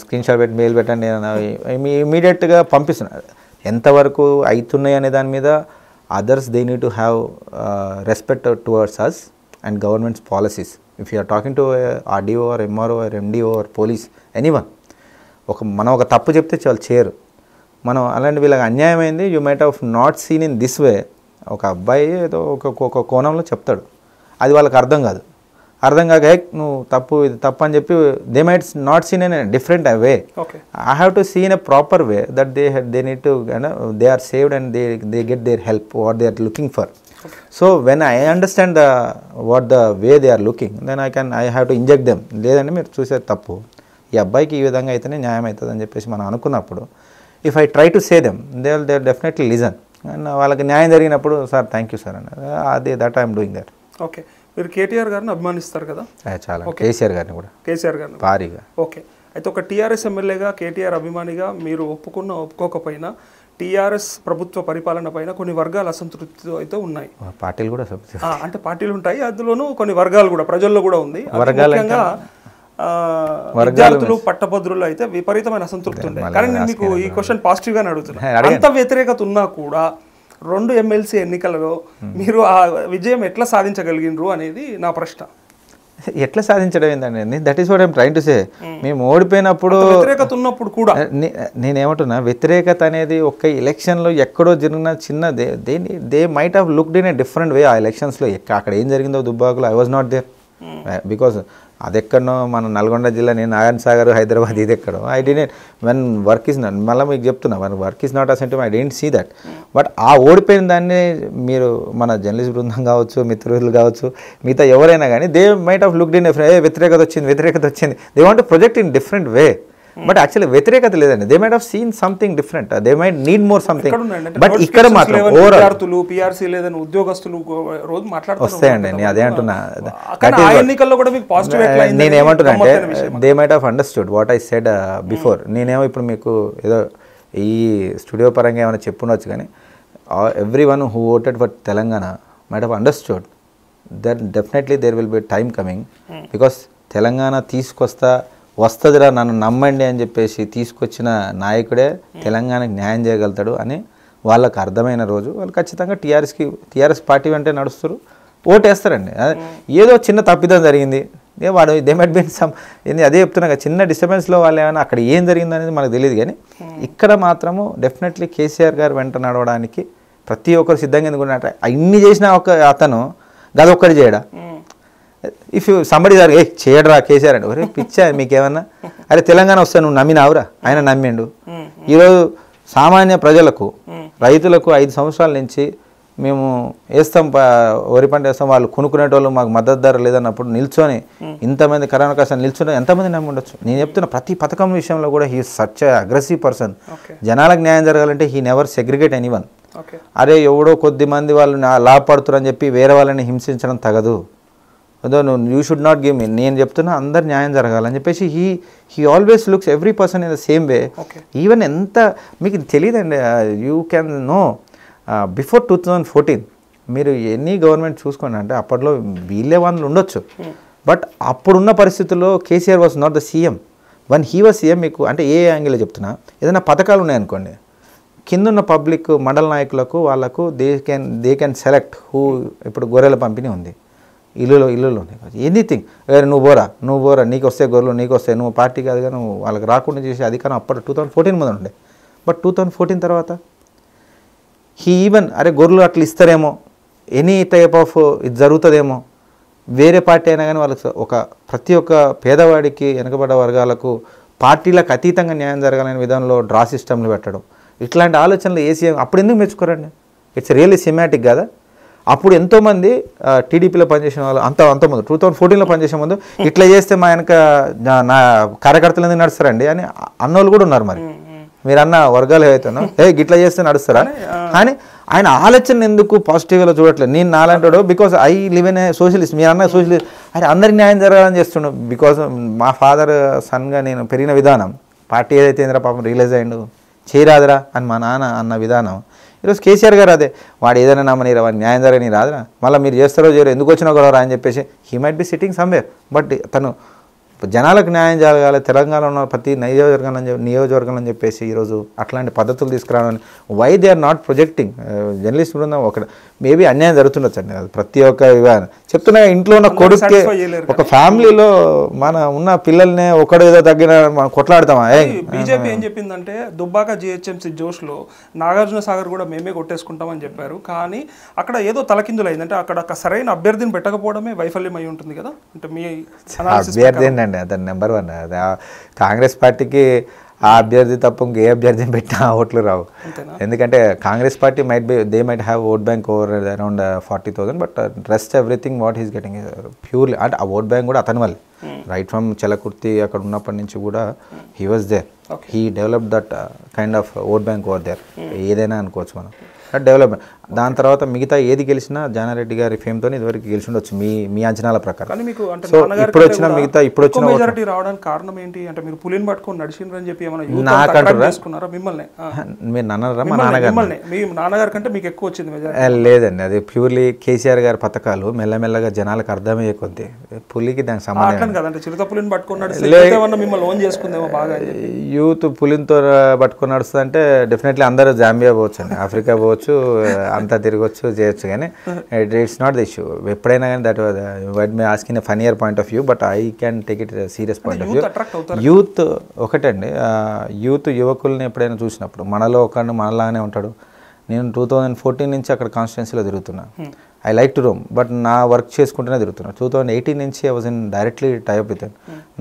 స్క్రీన్షాట్ పెట్టి మెయిల్ పెట్టండి uh, ఇమీడియట్గా పంపిస్తున్నాను ఎంతవరకు అవుతున్నాయి అనే దాని మీద others they need to have respect towards us and governments policies if you're talking to RDO or MRO or MDO or police anyone ఒక మనం ఒక తప్పు చెప్తే వాళ్ళు చేయరు మనం అలాంటి వీళ్ళకి అన్యాయమైంది you might of not seen in this way ఒక అబ్బాయి ఏదో ఒక కోణంలో చెప్తాడు అది వాళ్ళకి అర్థం కాదు అర్థం కాక నువ్వు తప్పు ఇది తప్పు అని చెప్పి they might not seen in different way I have to seen a proper way that they they need to they are saved and they they get their help what they are looking for so when I understand the what the way they are looking then I can I have to inject them లేదంటే మీరు చూసేది తప్పు ఈ అబ్బాయికి ఈ విధంగా అయితేనే న్యాయం అవుతుంది అని చెప్పేసి మనం అనుకున్నప్పుడు if I try to say them they will they definitely listen and వాళ్ళకి న్యాయం జరిగినప్పుడు సార్ థ్యాంక్ యూ సార్ అన్నారు అది that I'm doing that okay మీరు కేటీఆర్ గారిని అభిమానిస్తారు కదా చాలా కేసీఆర్ గారిని కూడా కేసీఆర్ గారిని భారీగా ఓకే అయితే ఒక టీఆర్ఎస్ ఎమ్మెల్యేగా కేటీఆర్ అభిమానిగా మీరు ఒప్పుకున్న ఒప్పుకోకపోయినా టీఆర్ఎస్ ప్రభుత్వ పరిపాలన పైన కొన్ని వర్గాలు అసంతృప్తితో అయితే ఉన్నాయి పార్టీలు కూడా అంటే పార్టీలు ఉంటాయి అందులోనూ కొన్ని వర్గాలు కూడా ప్రజల్లో కూడా ఉంది ముఖ్యంగా విద్యార్థులు పట్టభద్రులు అయితే విపరీతమైన అసంతృప్తి ఉంది కానీ నేను మీకు ఈ క్వశ్చన్ గానే అడుగుతున్నాను అంత వ్యతిరేకత ఉన్నా కూడా రెండు ఎమ్మెల్సీ ఎన్నికలలో hmm. మీరు ఆ విజయం ఎట్లా సాధించగలిగినరు అనేది నా ప్రశ్న ఎట్లా సాధించడం ఏంటండి that is what I'm trying to say మేము ఓడిపోయినప్పుడు వ్యతిరేకత ఉన్నప్పుడు కూడా నేనేమంటున్నా వ్యతిరేకత అనేది ఒక్క ఎలక్షన్లో ఎక్కడో జరిగిన చిన్న they they they might have looked in a different way ఆ ఎలక్షన్స్లో అక్కడ ఏం జరిగిందో దుబ్బాకులో I was not there because అది ఎక్కడనో మన నల్గొండ జిల్లా నేను నారాయణ సాగర్ హైదరాబాద్ ఇది ఎక్కడో I D one work is not మళ్ళీ మీకు చెప్తున్నా one work is not a I didn't see that but ఆ ఓడిపోయిన దాన్ని మీరు మన జర్నలిస్ట్ బృందం కావచ్చు మిత్రులు కావచ్చు మిగతా ఎవరైనా కానీ they might of look in వ్యతిరేకత వచ్చింది వ్యతిరేకత వచ్చింది they want project in different way but hmm. Actually వ్యతిరేకత లేదండి they might have seen something different they might need more something but ఇక్కడ మాత్రం విద్యార్థులు పిఆర్సీ లేదని ఉద్యోగస్తులు రోజు మాట్లాడుతూ వస్తాయండి నేను అదే అంటున్నా ఎన్నికల్లో కూడా మీకు పాజిటివ్ uh, నేను ఏమంటున్నా అంటే they might have understood what I said before నేనేమో ఇప్పుడు మీకు ఏదో ఈ స్టూడియో పరంగా ఏమైనా చెప్పుండొచ్చు కానీ every one who voted for Telangana might have understood then definitely there will be time coming because Telangana తీసుకొస్తా వస్తుందిరా నన్ను నమ్మండి అని చెప్పేసి తీసుకొచ్చిన నాయకుడే తెలంగాణకు న్యాయం చేయగలుగుతాడు అని వాళ్ళకు అర్థమైన రోజు వాళ్ళు ఖచ్చితంగా టీఆర్ఎస్కి టీఆర్ఎస్ పార్టీ వెంటే నడుస్తారు ఓటేస్తారండి ఏదో చిన్న తప్పిదం జరిగింది ఏ వాడు దే మెట్ బిన్ సమ్ ఏంది అదే చెప్తున్నా చిన్న డిస్టర్బెన్స్లో వాళ్ళు ఏమైనా అక్కడ ఏం జరిగింది అనేది మనకు తెలియదు కానీ ఇక్కడ మాత్రము డెఫినెట్లీ కేసీఆర్ గారు వెంట నడవడానికి ప్రతి ఒక్కరు సిద్ధంగా ఎందుకు అన్ని చేసిన ఒక అతను గది ఒక్కటి చేయడా ఇఫ్ యూ సంబడి సార్ ఏ చేయడరా కేసీఆర్ అండి ఒరే పిచ్చా మీకేమన్నా అరే తెలంగాణ వస్తే నువ్వు నమ్మినావురా ఆయన నమ్మిండు ఈరోజు సామాన్య ప్రజలకు రైతులకు ఐదు సంవత్సరాల నుంచి మేము వేస్తాం వరి పంట వేస్తాం వాళ్ళు కొనుక్కునేటోళ్ళు మాకు మద్దతు ధర లేదన్నప్పుడు నిల్చొని ఇంతమంది కరోనా కోసం నిల్చుని ఎంతమంది నమ్మి ఉండొచ్చు నేను చెప్తున్న ప్రతి పథకం విషయంలో కూడా హీ సచ్ అగ్రెసివ్ పర్సన్ జనాలకు న్యాయం జరగాలంటే he never segregate any one అరే ఎవడో కొద్ది మంది వాళ్ళు లాభపడుతురని చెప్పి వేరే వాళ్ళని హింసించడం తగదు you should not give me నేను చెప్తున్నా అందరు న్యాయం జరగాలని చెప్పేసి he he always looks every person in the same way even ఎంత మీకు తెలియదండి you can know before two thousand fourteen మీరు ఎన్ని గవర్నమెంట్ చూసుకోండి అంటే అప్పట్లో వీళ్ళే వాళ్ళు ఉండొచ్చు బట్ hmm. అప్పుడున్న పరిస్థితుల్లో KCR was not the CM one he was CM మీకు అంటే ఏ యాంగిల్లో చెప్తున్నా ఏదైనా పథకాలు ఉన్నాయనుకోండి కిందున్న పబ్లిక్ మండల నాయకులకు వాళ్ళకు they can they can select who ఇప్పుడు గొర్రెల పంపిణీ ఉంది ఇల్లులో ఇల్లులోనే ఎనీథింగ్ నువ్వు బోరా నువ్వు బోరా నీకు వస్తే గొర్రెలు నీకు వస్తే నువ్వు పార్టీ కానీ నువ్వు వాళ్ళకి రాకుండా చేసే అధికారం అప్పటి టూ థౌసండ్ ఫోర్టీన్ ముందు ఉండే బట్ టూ థౌసండ్ ఫోర్టీన్ తర్వాత హీ ఈవెన్ అరే గొర్రెలు అట్లా ఇస్తారేమో ఎనీ టైప్ ఆఫ్ ఇది జరుగుతుందేమో వేరే పార్టీ అయినా కానీ వాళ్ళకి ఒక ప్రతి ఒక్క పేదవాడికి వెనుకబడ్డ వర్గాలకు పార్టీలకు అతీతంగా న్యాయం జరగాలనే విధానంలో డ్రా సిస్టమ్లు పెట్టడం ఇట్లాంటి ఆలోచనలు ఏసీఎం అప్పుడు ఎందుకు మెచ్చుకోరండి ఇట్స్ రియల్లీ సిమాటిక్ కదా అప్పుడు ఎంతోమంది టీడీపీలో పనిచేసిన వాళ్ళు అంత అంతమంది టూ థౌసండ్ ఫోర్టీన్లో పనిచేసే ముందు ఇట్లా చేస్తే మా వెనక నా కార్యకర్తలు ఎందుకు నడుస్తారండి అని అన్నోళ్ళు కూడా ఉన్నారు మరి మీరు అన్న వర్గాలు ఏవైతున్నా ఏ ఇట్లా చేస్తే నడుస్తారా అని ఆయన ఆలోచన ఎందుకు పాజిటివ్గా చూడట్లేదు నేను నాలంటాడు because I live in socialist మీ అన్న సోషలిస్ట్ అరే అందరి న్యాయం జరగాలని చేస్తున్నాడు బికాస్ మా ఫాదర్ సన్గా నేను పెరిగిన విధానం పార్టీ ఏదైతే పాపం రియలైజ్ అయ్యిండు చేయరాదురా అని మా నాన్న అన్న విధానం ఈరోజు కేసీఆర్ గారు అదే వాడు ఏదైనా నమ్మని వాడు న్యాయం జరగని రాదురా మళ్ళీ మీరు చేస్తారో చేయరు ఎందుకు వచ్చినా కూడా అని చెప్పేసి he might be sitting somewhere but తను జనాలకు న్యాయం జరగాలి తెలంగాణ ఉన్న ప్రతి నియోజకవర్గం అని నియోజకవర్గం అని చెప్పేసి ఈరోజు అట్లాంటి పద్ధతులు తీసుకురావాలని why they are not projecting journalist బృందం ఒక మేబీ అన్యాయం జరుగుతుండొచ్చు అండి అది ప్రతి ఒక్క చెప్తున్నా ఇంట్లో ఉన్న కొడుకు ఒక ఫ్యామిలీలో మన ఉన్న పిల్లల్నే ఒకడు ఏదో తగ్గిన మనం కొట్లాడతామా బీజేపీ ఏం చెప్పిందంటే దుబ్బాక జిహెచ్ఎంసి జోష్లో నాగార్జున సాగర్ కూడా మేమే కొట్టేసుకుంటామని చెప్పారు కానీ అక్కడ ఏదో తలకిందులు అయిందంటే అక్కడ సరైన అభ్యర్థిని పెట్టకపోవడమే వైఫల్యం అయి ఉంటుంది కదా అంటే మీ అభ్యర్థి అండి అతను నెంబర్ వన్ కాంగ్రెస్ పార్టీకి ఆ అభ్యర్థి తప్ప ఇంకే అభ్యర్థిని పెట్టినా ఓట్లు రావు ఎందుకంటే Congress party might be they might have vote bank over around forty thousand but rest everything what is getting purely అంటే ఆ ఓట్ బ్యాంక్ కూడా అతని వల్లే రైట్ ఫ్రమ్ చెలకుర్తి అక్కడ ఉన్నప్పటి నుంచి కూడా he was there he develop that kind of vote bank over there ఏదైనా అనుకోవచ్చు మనం డెవలప్మెంట్ దాని తర్వాత మిగతా ఏది గెలిచినా జానారెడ్డి గారి ఫేమ్తో ఇదివరకు గెలిచి ఉండొచ్చు మీ మీ అంచనాల ప్రకారం మీకు సో ఇప్పుడు వచ్చిన మిగతా ఇప్పుడు వచ్చిన మెజారిటీ రావడానికి కారణం ఏంటి అంటే మీరు పులిని పట్టుకొని నడిచిండ్రని చెప్పి ఏమైనా నాకంటున్నారా మిమ్మల్ని మీరు నాన్నరా మా నాన్నగారు మీ నాన్నగారి కంటే మీకు ఎక్కువ వచ్చింది మెజారిటీ లేదండి అది ప్యూర్లీ కేసీఆర్ గారి పథకాలు మెల్లమెల్లగా జనాలకు అర్థమయ్యే కొద్ది పులికి దానికి సంబంధం కదంటే చిరుత పులిని పట్టుకున్నాడు మిమ్మల్ని ఓన్ చేసుకుందేమో బాగా యూత్ పులితో పట్టుకుని నడుస్తుందంటే డెఫినెట్లీ అందరూ జాంబియా పోవచ్చు అండి ఆఫ్రికా పోవచ్చు అంతా తిరగచ్చు చేయొచ్చు కానీ it it's not the issue ఎప్పుడైనా కానీ that white may asking fun year point of view but I can take it serious point of view youth ఒకటండి యూత్ యువకుల్ని ఎప్పుడైనా చూసినప్పుడు మనలో ఒకడు మనలాగానే ఉంటాడు నేను టూ థౌజండ్ ఫోర్టీన్ నుంచి అక్కడ కాన్స్టిట్యున్సీలో తిరుగుతున్నా hmm. I like to roam but నా వర్క్ చేసుకుంటూనే తిరుగుతున్నాను టూ థౌజండ్ ఎయిటీన్ నుంచి I was in directly type with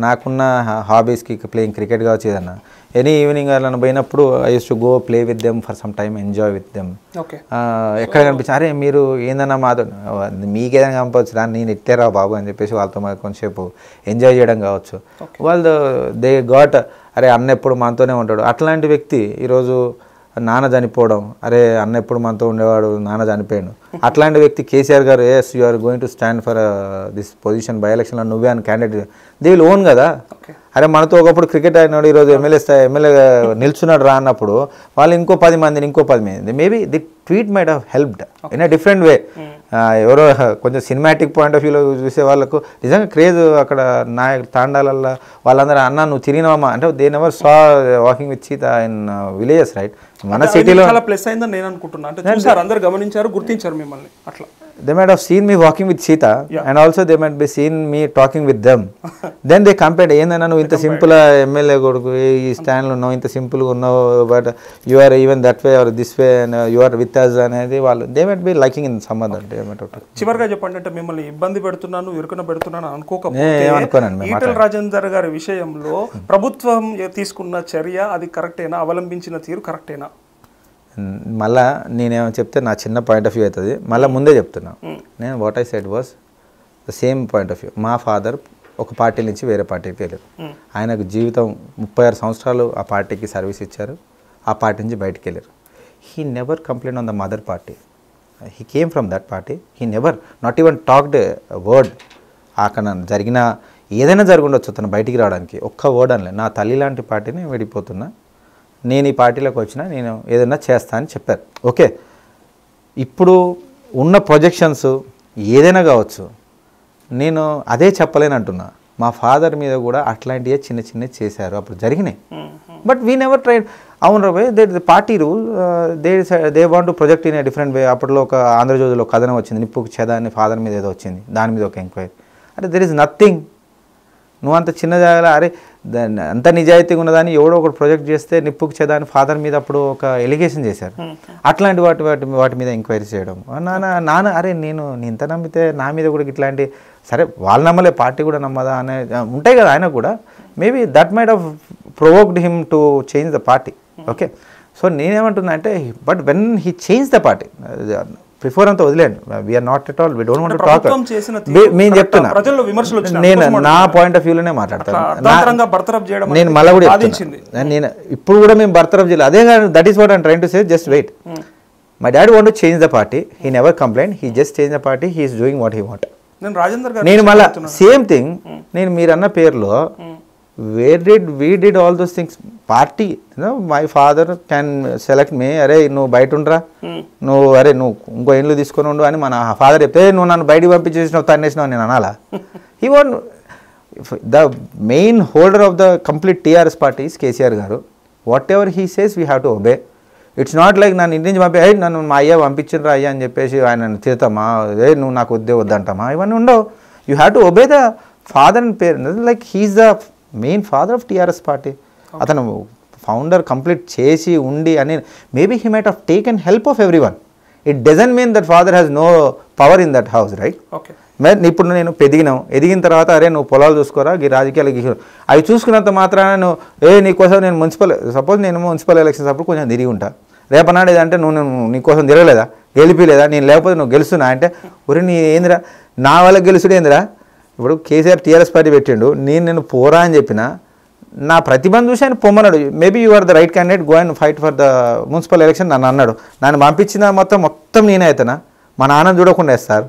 నాకున్న హాబీస్కి ప్లేయింగ్ క్రికెట్ కావచ్చు ఏదన్నా ఎనీ ఈవినింగ్ అలా పోయినప్పుడు I use to go play with them for some time enjoy with them ఎక్కడ కనిపించి అరే మీరు ఏందన్నా మాతో మీకేదైనా కనిపించు రా నేను ఇట్లేరా బాబు అని చెప్పేసి వాళ్ళతో కొంచెంసేపు ఎంజాయ్ చేయడం కావచ్చు వాళ్ళు దే గాట్ అరే అన్న ఎప్పుడు మనతోనే ఉంటాడు అట్లాంటి వ్యక్తి ఈరోజు నాన్న చనిపోవడం అరే అన్న ఎప్పుడు మనతో ఉండేవాడు నాన్న చనిపోయాడు అట్లాంటి వ్యక్తి కేసీఆర్ గారు yes you are going to stand for this position by ఎలక్షన్లో నువ్వే అని క్యాండిడేట్ దీ ఓన్ కదా అరే మనతో ఒకప్పుడు క్రికెట్ ఆడినాడు ఈరోజు ఎమ్మెల్యే స్థాయి ఎమ్మెల్యే నిల్చున్నాడు రా అన్నప్పుడు వాళ్ళు ఇంకో పది మందిని ఇంకో పది మంది maybe the tweet might have helped in a different way ఎవరో కొంచెం సినిమాటిక్ పాయింట్ ఆఫ్ వ్యూలో చూసే వాళ్ళకు నిజంగా క్రేజ్ అక్కడ నాయక తాండాలల్లో వాళ్ళందరూ అన్న నువ్వు తిరిగినావమ్మా అంటే they never saw walking with cheetah in villages right మన సిటీలో చాలా ప్లస్ అయిందని నేను అనుకుంటున్నాను అంటే చూసారు అందరు గమనించారు గుర్తించారు మిమ్మల్ని అట్లా they might have seen me walking with Sita yeah. and also they might be seen me talking with them. <laughs> then they ఏందన్నా నువ్వు ఇంత సింపుల్ ఎమ్మెల్యే కొడుకు ఈ స్టాండ్లో ఉన్నావు ఇంత సింపుల్గా ఉన్నావు but you are even that way or this way and or with us అనేది వాళ్ళు they might be liking in some other చివరిగా చెప్పండి అంటే మిమ్మల్ని ఇబ్బంది పెడుతున్నాను ఇరుకున పెడుతున్నాను అనుకోకపోతే ఈటల రాజేందర్ గారి విషయంలో hmm. ప్రభుత్వం తీసుకున్న చర్య అది కరెక్టేనా అవలంబించిన తీరు కరెక్టేనా మళ్ళా నేనేమో చెప్తే నా చిన్న పాయింట్ ఆఫ్ వ్యూ అవుతుంది మళ్ళీ ముందే చెప్తున్నా నేను what I said was the same point of view మా ఫాదర్ ఒక పార్టీ నుంచి వేరే పార్టీకి వెళ్ళారు ఆయనకు జీవితం ముప్పై ఆరు సంవత్సరాలు ఆ పార్టీకి సర్వీస్ ఇచ్చారు ఆ పార్టీ నుంచి బయటికి వెళ్ళారు he never complaint on the mother party he came from that party he never not even talked word అక్కడ జరిగిన ఏదైనా జరుగుండొచ్చు తను బయటికి రావడానికి ఒక్క వర్డ్ అనలే నా తల్లి లాంటి పార్టీని విడిపోతున్నా నేను ఈ పార్టీలోకి వచ్చినా నేను ఏదైనా చేస్తా అని చెప్పారు ఓకే ఇప్పుడు ఉన్న ప్రొజెక్షన్స్ ఏదైనా కావచ్చు నేను అదే చెప్పలేని అంటున్నా మా ఫాదర్ మీద కూడా అట్లాంటివే చిన్న చిన్న చేశారు అప్పుడు జరిగినాయి బట్ వీ నెవర్ ట్రైడ్ అవును రే they party rule they they want to project in different way అప్పట్లో ఒక ఆంధ్రజ్యోతిలో కథనం వచ్చింది నిప్పుకు చెద అని ఫాదర్ మీద ఏదో వచ్చింది దాని మీద ఒక ఎంక్వైరీ అంటే దెర్ ఇస్ నథింగ్ నువ్వు అంత చిన్న జాగాలో అరే దాన్ని అంత నిజాయితీగా ఉన్నదాన్ని ఎవడో ఒకటి ప్రొజెక్ట్ చేస్తే నిప్పుకు చేదాని ఫాదర్ మీద అప్పుడు ఒక ఎలిగేషన్ చేశారు అట్లాంటి వాటి వాటి వాటి మీద ఎంక్వైరీ చేయడం నాన్న నాన్న అరే నేను ఇంత నమ్మితే నా మీద కూడా ఇట్లాంటి సరే వాళ్ళు నమ్మలే పార్టీ కూడా నమ్మదా అనే ఉంటాయి కదా ఆయన కూడా maybe that made of provoked him to change the party okay so నేనేమంటున్నా అంటే but when he change the party before అంతా వదిలేండి we're not at all we don't want talk నేను చెప్తున్నా ప్రజల్లో విమర్శలు నేను నా పాయింట్ ఆఫ్ వ్యూలోనే మాట్లాడతాను నేను మళ్ళీ కూడా నేను ఇప్పుడు కూడా మేము బర్తరఫ్ చేయలేదు అదే కానీ that is what and train to say just wait my daddy want to change the party he never complaint he just change the party he's doing what he want నేను రాజేందర్ నేను మళ్ళీ సేమ్ థింగ్ నేను మీరు అన్న పేరులో hmm. Where did we did all those things party my father can select may అరే నువ్వు బయట ఉండరా hmm. నువ్వు అరే నువ్వు ఇంకో ఇండ్లు తీసుకొని ఉండు అని మన ఫాదర్ చెప్తే నువ్వు నన్ను బయటికి పంపించేసినావు తన్నేసినావు నేను అనాలా he one the main holder of the complete TRS party is KCR గారు whatever he says we have to obey it's not like నన్ను ఇంటి నుంచి పంపి అయ్యి నన్ను మా అయ్య పంపించినరా అయ్యా అని చెప్పేసి ఆయన తిడతామా అదే నువ్వు నాకు వద్దే వద్దంటామా ఇవన్నీ ఉండవు you have to obey the father and parent like he's the main father of TRS party అతను ఫౌండర్ కంప్లీట్ చేసి ఉండి అని maybe he might of take and help of every one it doesn't mean that father has no power in that house right okay ఇప్పుడు నేను పెదిగినావు ఎదిగిన తర్వాత అరే నువ్వు పొలాలు చూసుకోరా ఈ రాజకీయాలు అవి చూసుకున్నంత మాత్రాన నువ్వు ఏ నీకోసం నేను మున్సిపల్ సపోజ్ నేను మున్సిపల్ ఎలక్షన్స్ అప్పుడు కొంచెం తిరిగి ఉంటా రేపనాడు ఏదంటే నువ్వు నేను నీకోసం తిరగలేదా గెలిపిలేదా నేను లేకపోతే నువ్వు గెలుస్తున్నా అంటే ఒరే నీ ఏందిరా నా వల్ల గెలుసుడేందిరా ఇప్పుడు కేసీఆర్ టీఆర్ఎస్ పార్టీ పెట్టిండు నేను నేను పోరా అని చెప్పిన నా ప్రతిభను చూసి ఆయన పొమ్మన్నాడు maybe you're the right candidate go and fight for the municipal election నన్ను అన్నాడు నన్ను పంపించిన మొత్తం మొత్తం నేనే అవుతానా మా నాన్న చూడకుండా వేస్తారు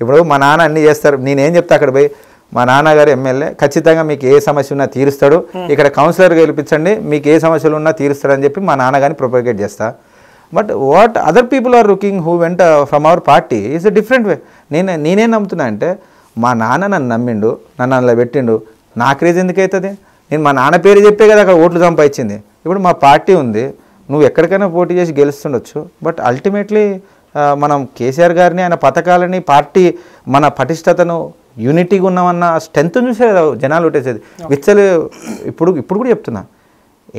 ఇప్పుడు మా నాన్న అన్నీ చేస్తారు నేనేం చెప్తా అక్కడ పోయి మా నాన్నగారు ఎమ్మెల్యే ఖచ్చితంగా మీకు ఏ సమస్య ఉన్నా తీరుస్తాడు hmm. ఇక్కడ కౌన్సిలర్ గెలిపించండి మీకు ఏ సమస్యలు ఉన్నా తీరుస్తాడని చెప్పి మా నాన్నగారిని ప్రొపగేట్ చేస్తా but what other people are looking who went from our party is a different way నేనే నేనేం నమ్ముతున్నా అంటే మా నాన్న నన్ను నమ్మిండు నన్ను అందులో పెట్టిండు నా క్రేజ్ ఎందుకు అవుతుంది నేను మా నాన్న పేరు చెప్పే కదా అక్కడ ఓట్లు సంపాదించింది ఇప్పుడు మా పార్టీ ఉంది నువ్వు ఎక్కడికైనా పోటీ చేసి గెలుస్తుండొచ్చు బట్ అల్టిమేట్లీ మనం కేసీఆర్ గారిని ఆయన పథకాలని పార్టీ మన పటిష్టతను యూనిటీగా ఉన్నామన్న స్ట్రెంత్ చూసే జనాలు ఒకటేసేది విచ్చలు ఇప్పుడు ఇప్పుడు కూడా చెప్తున్నా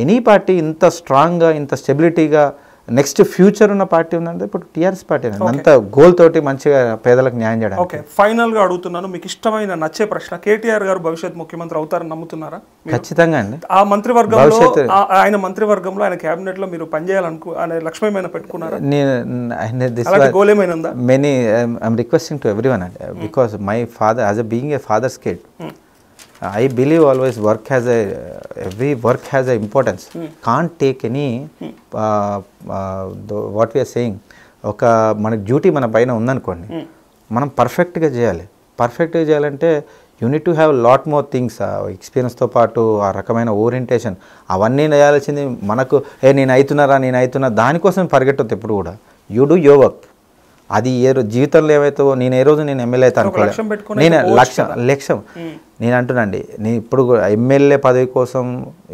ఎనీ పార్టీ ఇంత స్ట్రాంగ్గా ఇంత స్టెబిలిటీగా నెక్స్ట్ ఫ్యూచర్ ఉన్న పార్టీ ఉందంటే ఇప్పుడు టీఆర్ఎస్ పార్టీ అంత గోల్ తోటి మంచిగా పేదలకు న్యాయం చేయడం ఓకే ఫైనల్ గా అడుగుతున్నాను మీకు ఇష్టమైన నచ్చే ప్రశ్న కేటీఆర్ గారు భవిష్యత్ ముఖ్యమంత్రి అవుతారని నమ్ముతున్నారా ఖచ్చితంగా అండి ఆ మంత్రివర్గం ఆయన మంత్రివర్గంలో ఆయన కేబినెట్ లో మీరు పనిచేయాలనుకు ఆయన లక్ష్యమైన పెట్టుకున్నారా నేను ఏమైనా many I'm requesting to every one అండి because my father as a being a father's kid I believe always work has a every work has a importance can take any what we're uh, uh ఒక మన duty మన పైన ఉందనుకోండి hmm. మనం పర్ఫెక్ట్గా చేయాలి పర్ఫెక్ట్గా చేయాలంటే you need to have lot more things ఎక్స్పీరియన్స్తో పాటు ఆ రకమైన ఓరియంటేషన్ అవన్నీ చేయాల్సింది మనకు ఏ నేను అవుతున్నారా నేను అవుతున్నా దానికోసం పరిగెట్టద్దు ఎప్పుడు కూడా యూ డూ యో వర్క్ అది ఏ రోజు జీవితంలో ఏవైతే నేను ఏ రోజు నేను ఎమ్మెల్యే అయితే అనుకోలేదు నేను లక్ష్యం లక్ష్యం నేను అంటున్నాండి నేను ఇప్పుడు ఎమ్మెల్యే పదవి కోసం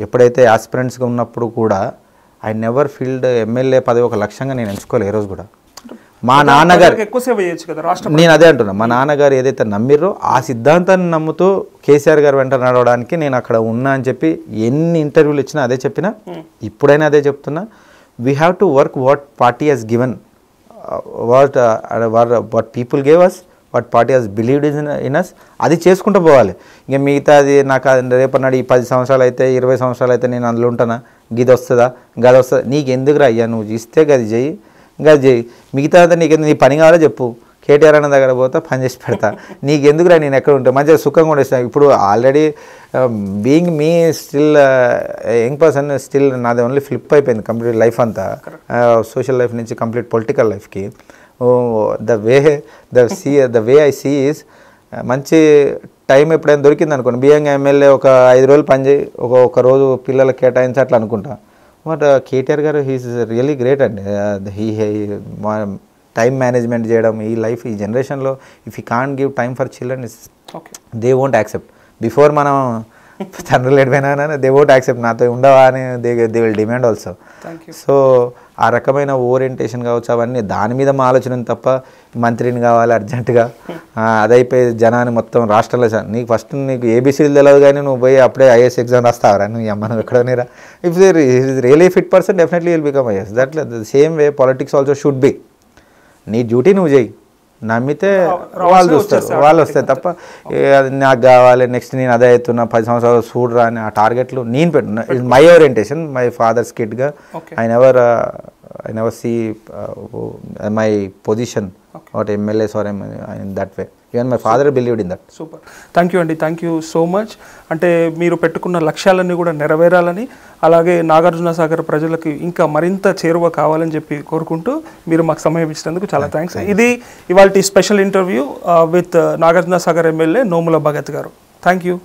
ఎప్పుడైతే ఆస్పిరెంట్స్గా ఉన్నప్పుడు కూడా ఐ నెవర్ ఫీల్డ్ ఎమ్మెల్యే పదవి ఒక లక్ష్యంగా నేను ఎంచుకోలేదు ఏ రోజు కూడా మా నాన్నగారు ఎక్కువ సేవ చేయొచ్చు కదా రాష్ట్రం నేను అదే అంటున్నా మా నాన్నగారు ఏదైతే నమ్మిరో ఆ సిద్ధాంతాన్ని నమ్ముతూ కేసీఆర్ గారు వెంట నడవడానికి నేను అక్కడ ఉన్నా అని చెప్పి ఎన్ని ఇంటర్వ్యూలు ఇచ్చినా అదే చెప్పినా ఇప్పుడైనా అదే చెప్తున్నా we have to work what party has given what what what people gave us what party has believed in in us అది చేసుకుంటూ పోవాలి ఇంకా మిగతా అది నాకు రేపన్నాడు ఈ పది సంవత్సరాలు అయితే ఇరవై సంవత్సరాలు అయితే నేను అందులో ఉంటానా గీత వస్తుందా గది వస్తుందా నీకు రా అయ్యా నువ్వు ఇస్తే గది చేయి గది చేయి మిగతా నీకు నీ పని కావాలో చెప్పు కేటిఆర్ అన్న దగ్గర పోతే పంజేసి పడతా నికేందుకురా నేను ఎక్కడుంటా మంచిగా సుఖంగానే ఉన్నా ఇప్పుడు already being me still young person still నాదే ఓన్లీ ఫ్లిప్ అయిపోయింది కంప్లీట్ లైఫ్ అంతా సోషల్ లైఫ్ నుంచి కంప్లీట్ పొలిటికల్ లైఫ్ కి the way the see the way I see is మంచి టైం ఎప్పుడు దొరికిందనుకుంటా బీయింగ్ ఎమ్మెల్యే ఒక ఐదు రోజులు పంజే ఒక ఒక రోజు పిల్లల కేటాయించట్లా అనుకుంటా బట్ కేటిఆర్ గారు his really great he he time management చేయడం ఈ లైఫ్ ఈ జనరేషన్లో if you can't give time for children is they won't accept before మనం తండ్రులు ఎడిపోయినా దే వోంట్ యాక్సెప్ట్ నాతో ఉండవా అని they they will demand also so ఆ రకమైన ఓరియంటేషన్ కావచ్చు అవన్నీ దాని మీద మా ఆలోచన తప్ప మంత్రిని కావాలి అర్జెంటుగా <laughs> అదైపోయి జనాన్ని మొత్తం రాష్ట్రంలో నీకు ఫస్ట్ నీకు ఏబీసీలు తెలియదు కానీ నువ్వు పోయి అప్పుడే ఐఏఎస్ ఎగ్జామ్ రాస్తావరా నువ్వు ఎక్కడ ఎక్కడోనేరా if really fit person definitely will become IS that same way politics also should be నీ డ్యూటీ నువ్వు చేయి నమ్మితే వాళ్ళు చూస్తారు వాళ్ళు వస్తే తప్ప నాకు కావాలి నెక్స్ట్ నేను అదే అవుతున్నా పది సంవత్సరాలు చూడరా అని ఆ టార్గెట్లు నేను పెట్టిన మై ఓరియంటేషన్ మై ఫాదర్స్ కిడ్గా I never I never see my position what MLA sorry M that way even my father believed in that super thank you అండి థ్యాంక్ యూ సో మచ్ అంటే మీరు పెట్టుకున్న లక్ష్యాలన్నీ కూడా నెరవేరాలని అలాగే నాగార్జున సాగర్ ప్రజలకు ఇంకా మరింత చేరువ కావాలని చెప్పి కోరుకుంటూ మీరు మాకు సమయం ఇచ్చినందుకు చాలా థ్యాంక్స్ ఇది ఇవాళ special interview with Nagarjuna Sagar MLA Nomula Bhagat గారు థ్యాంక్ యూ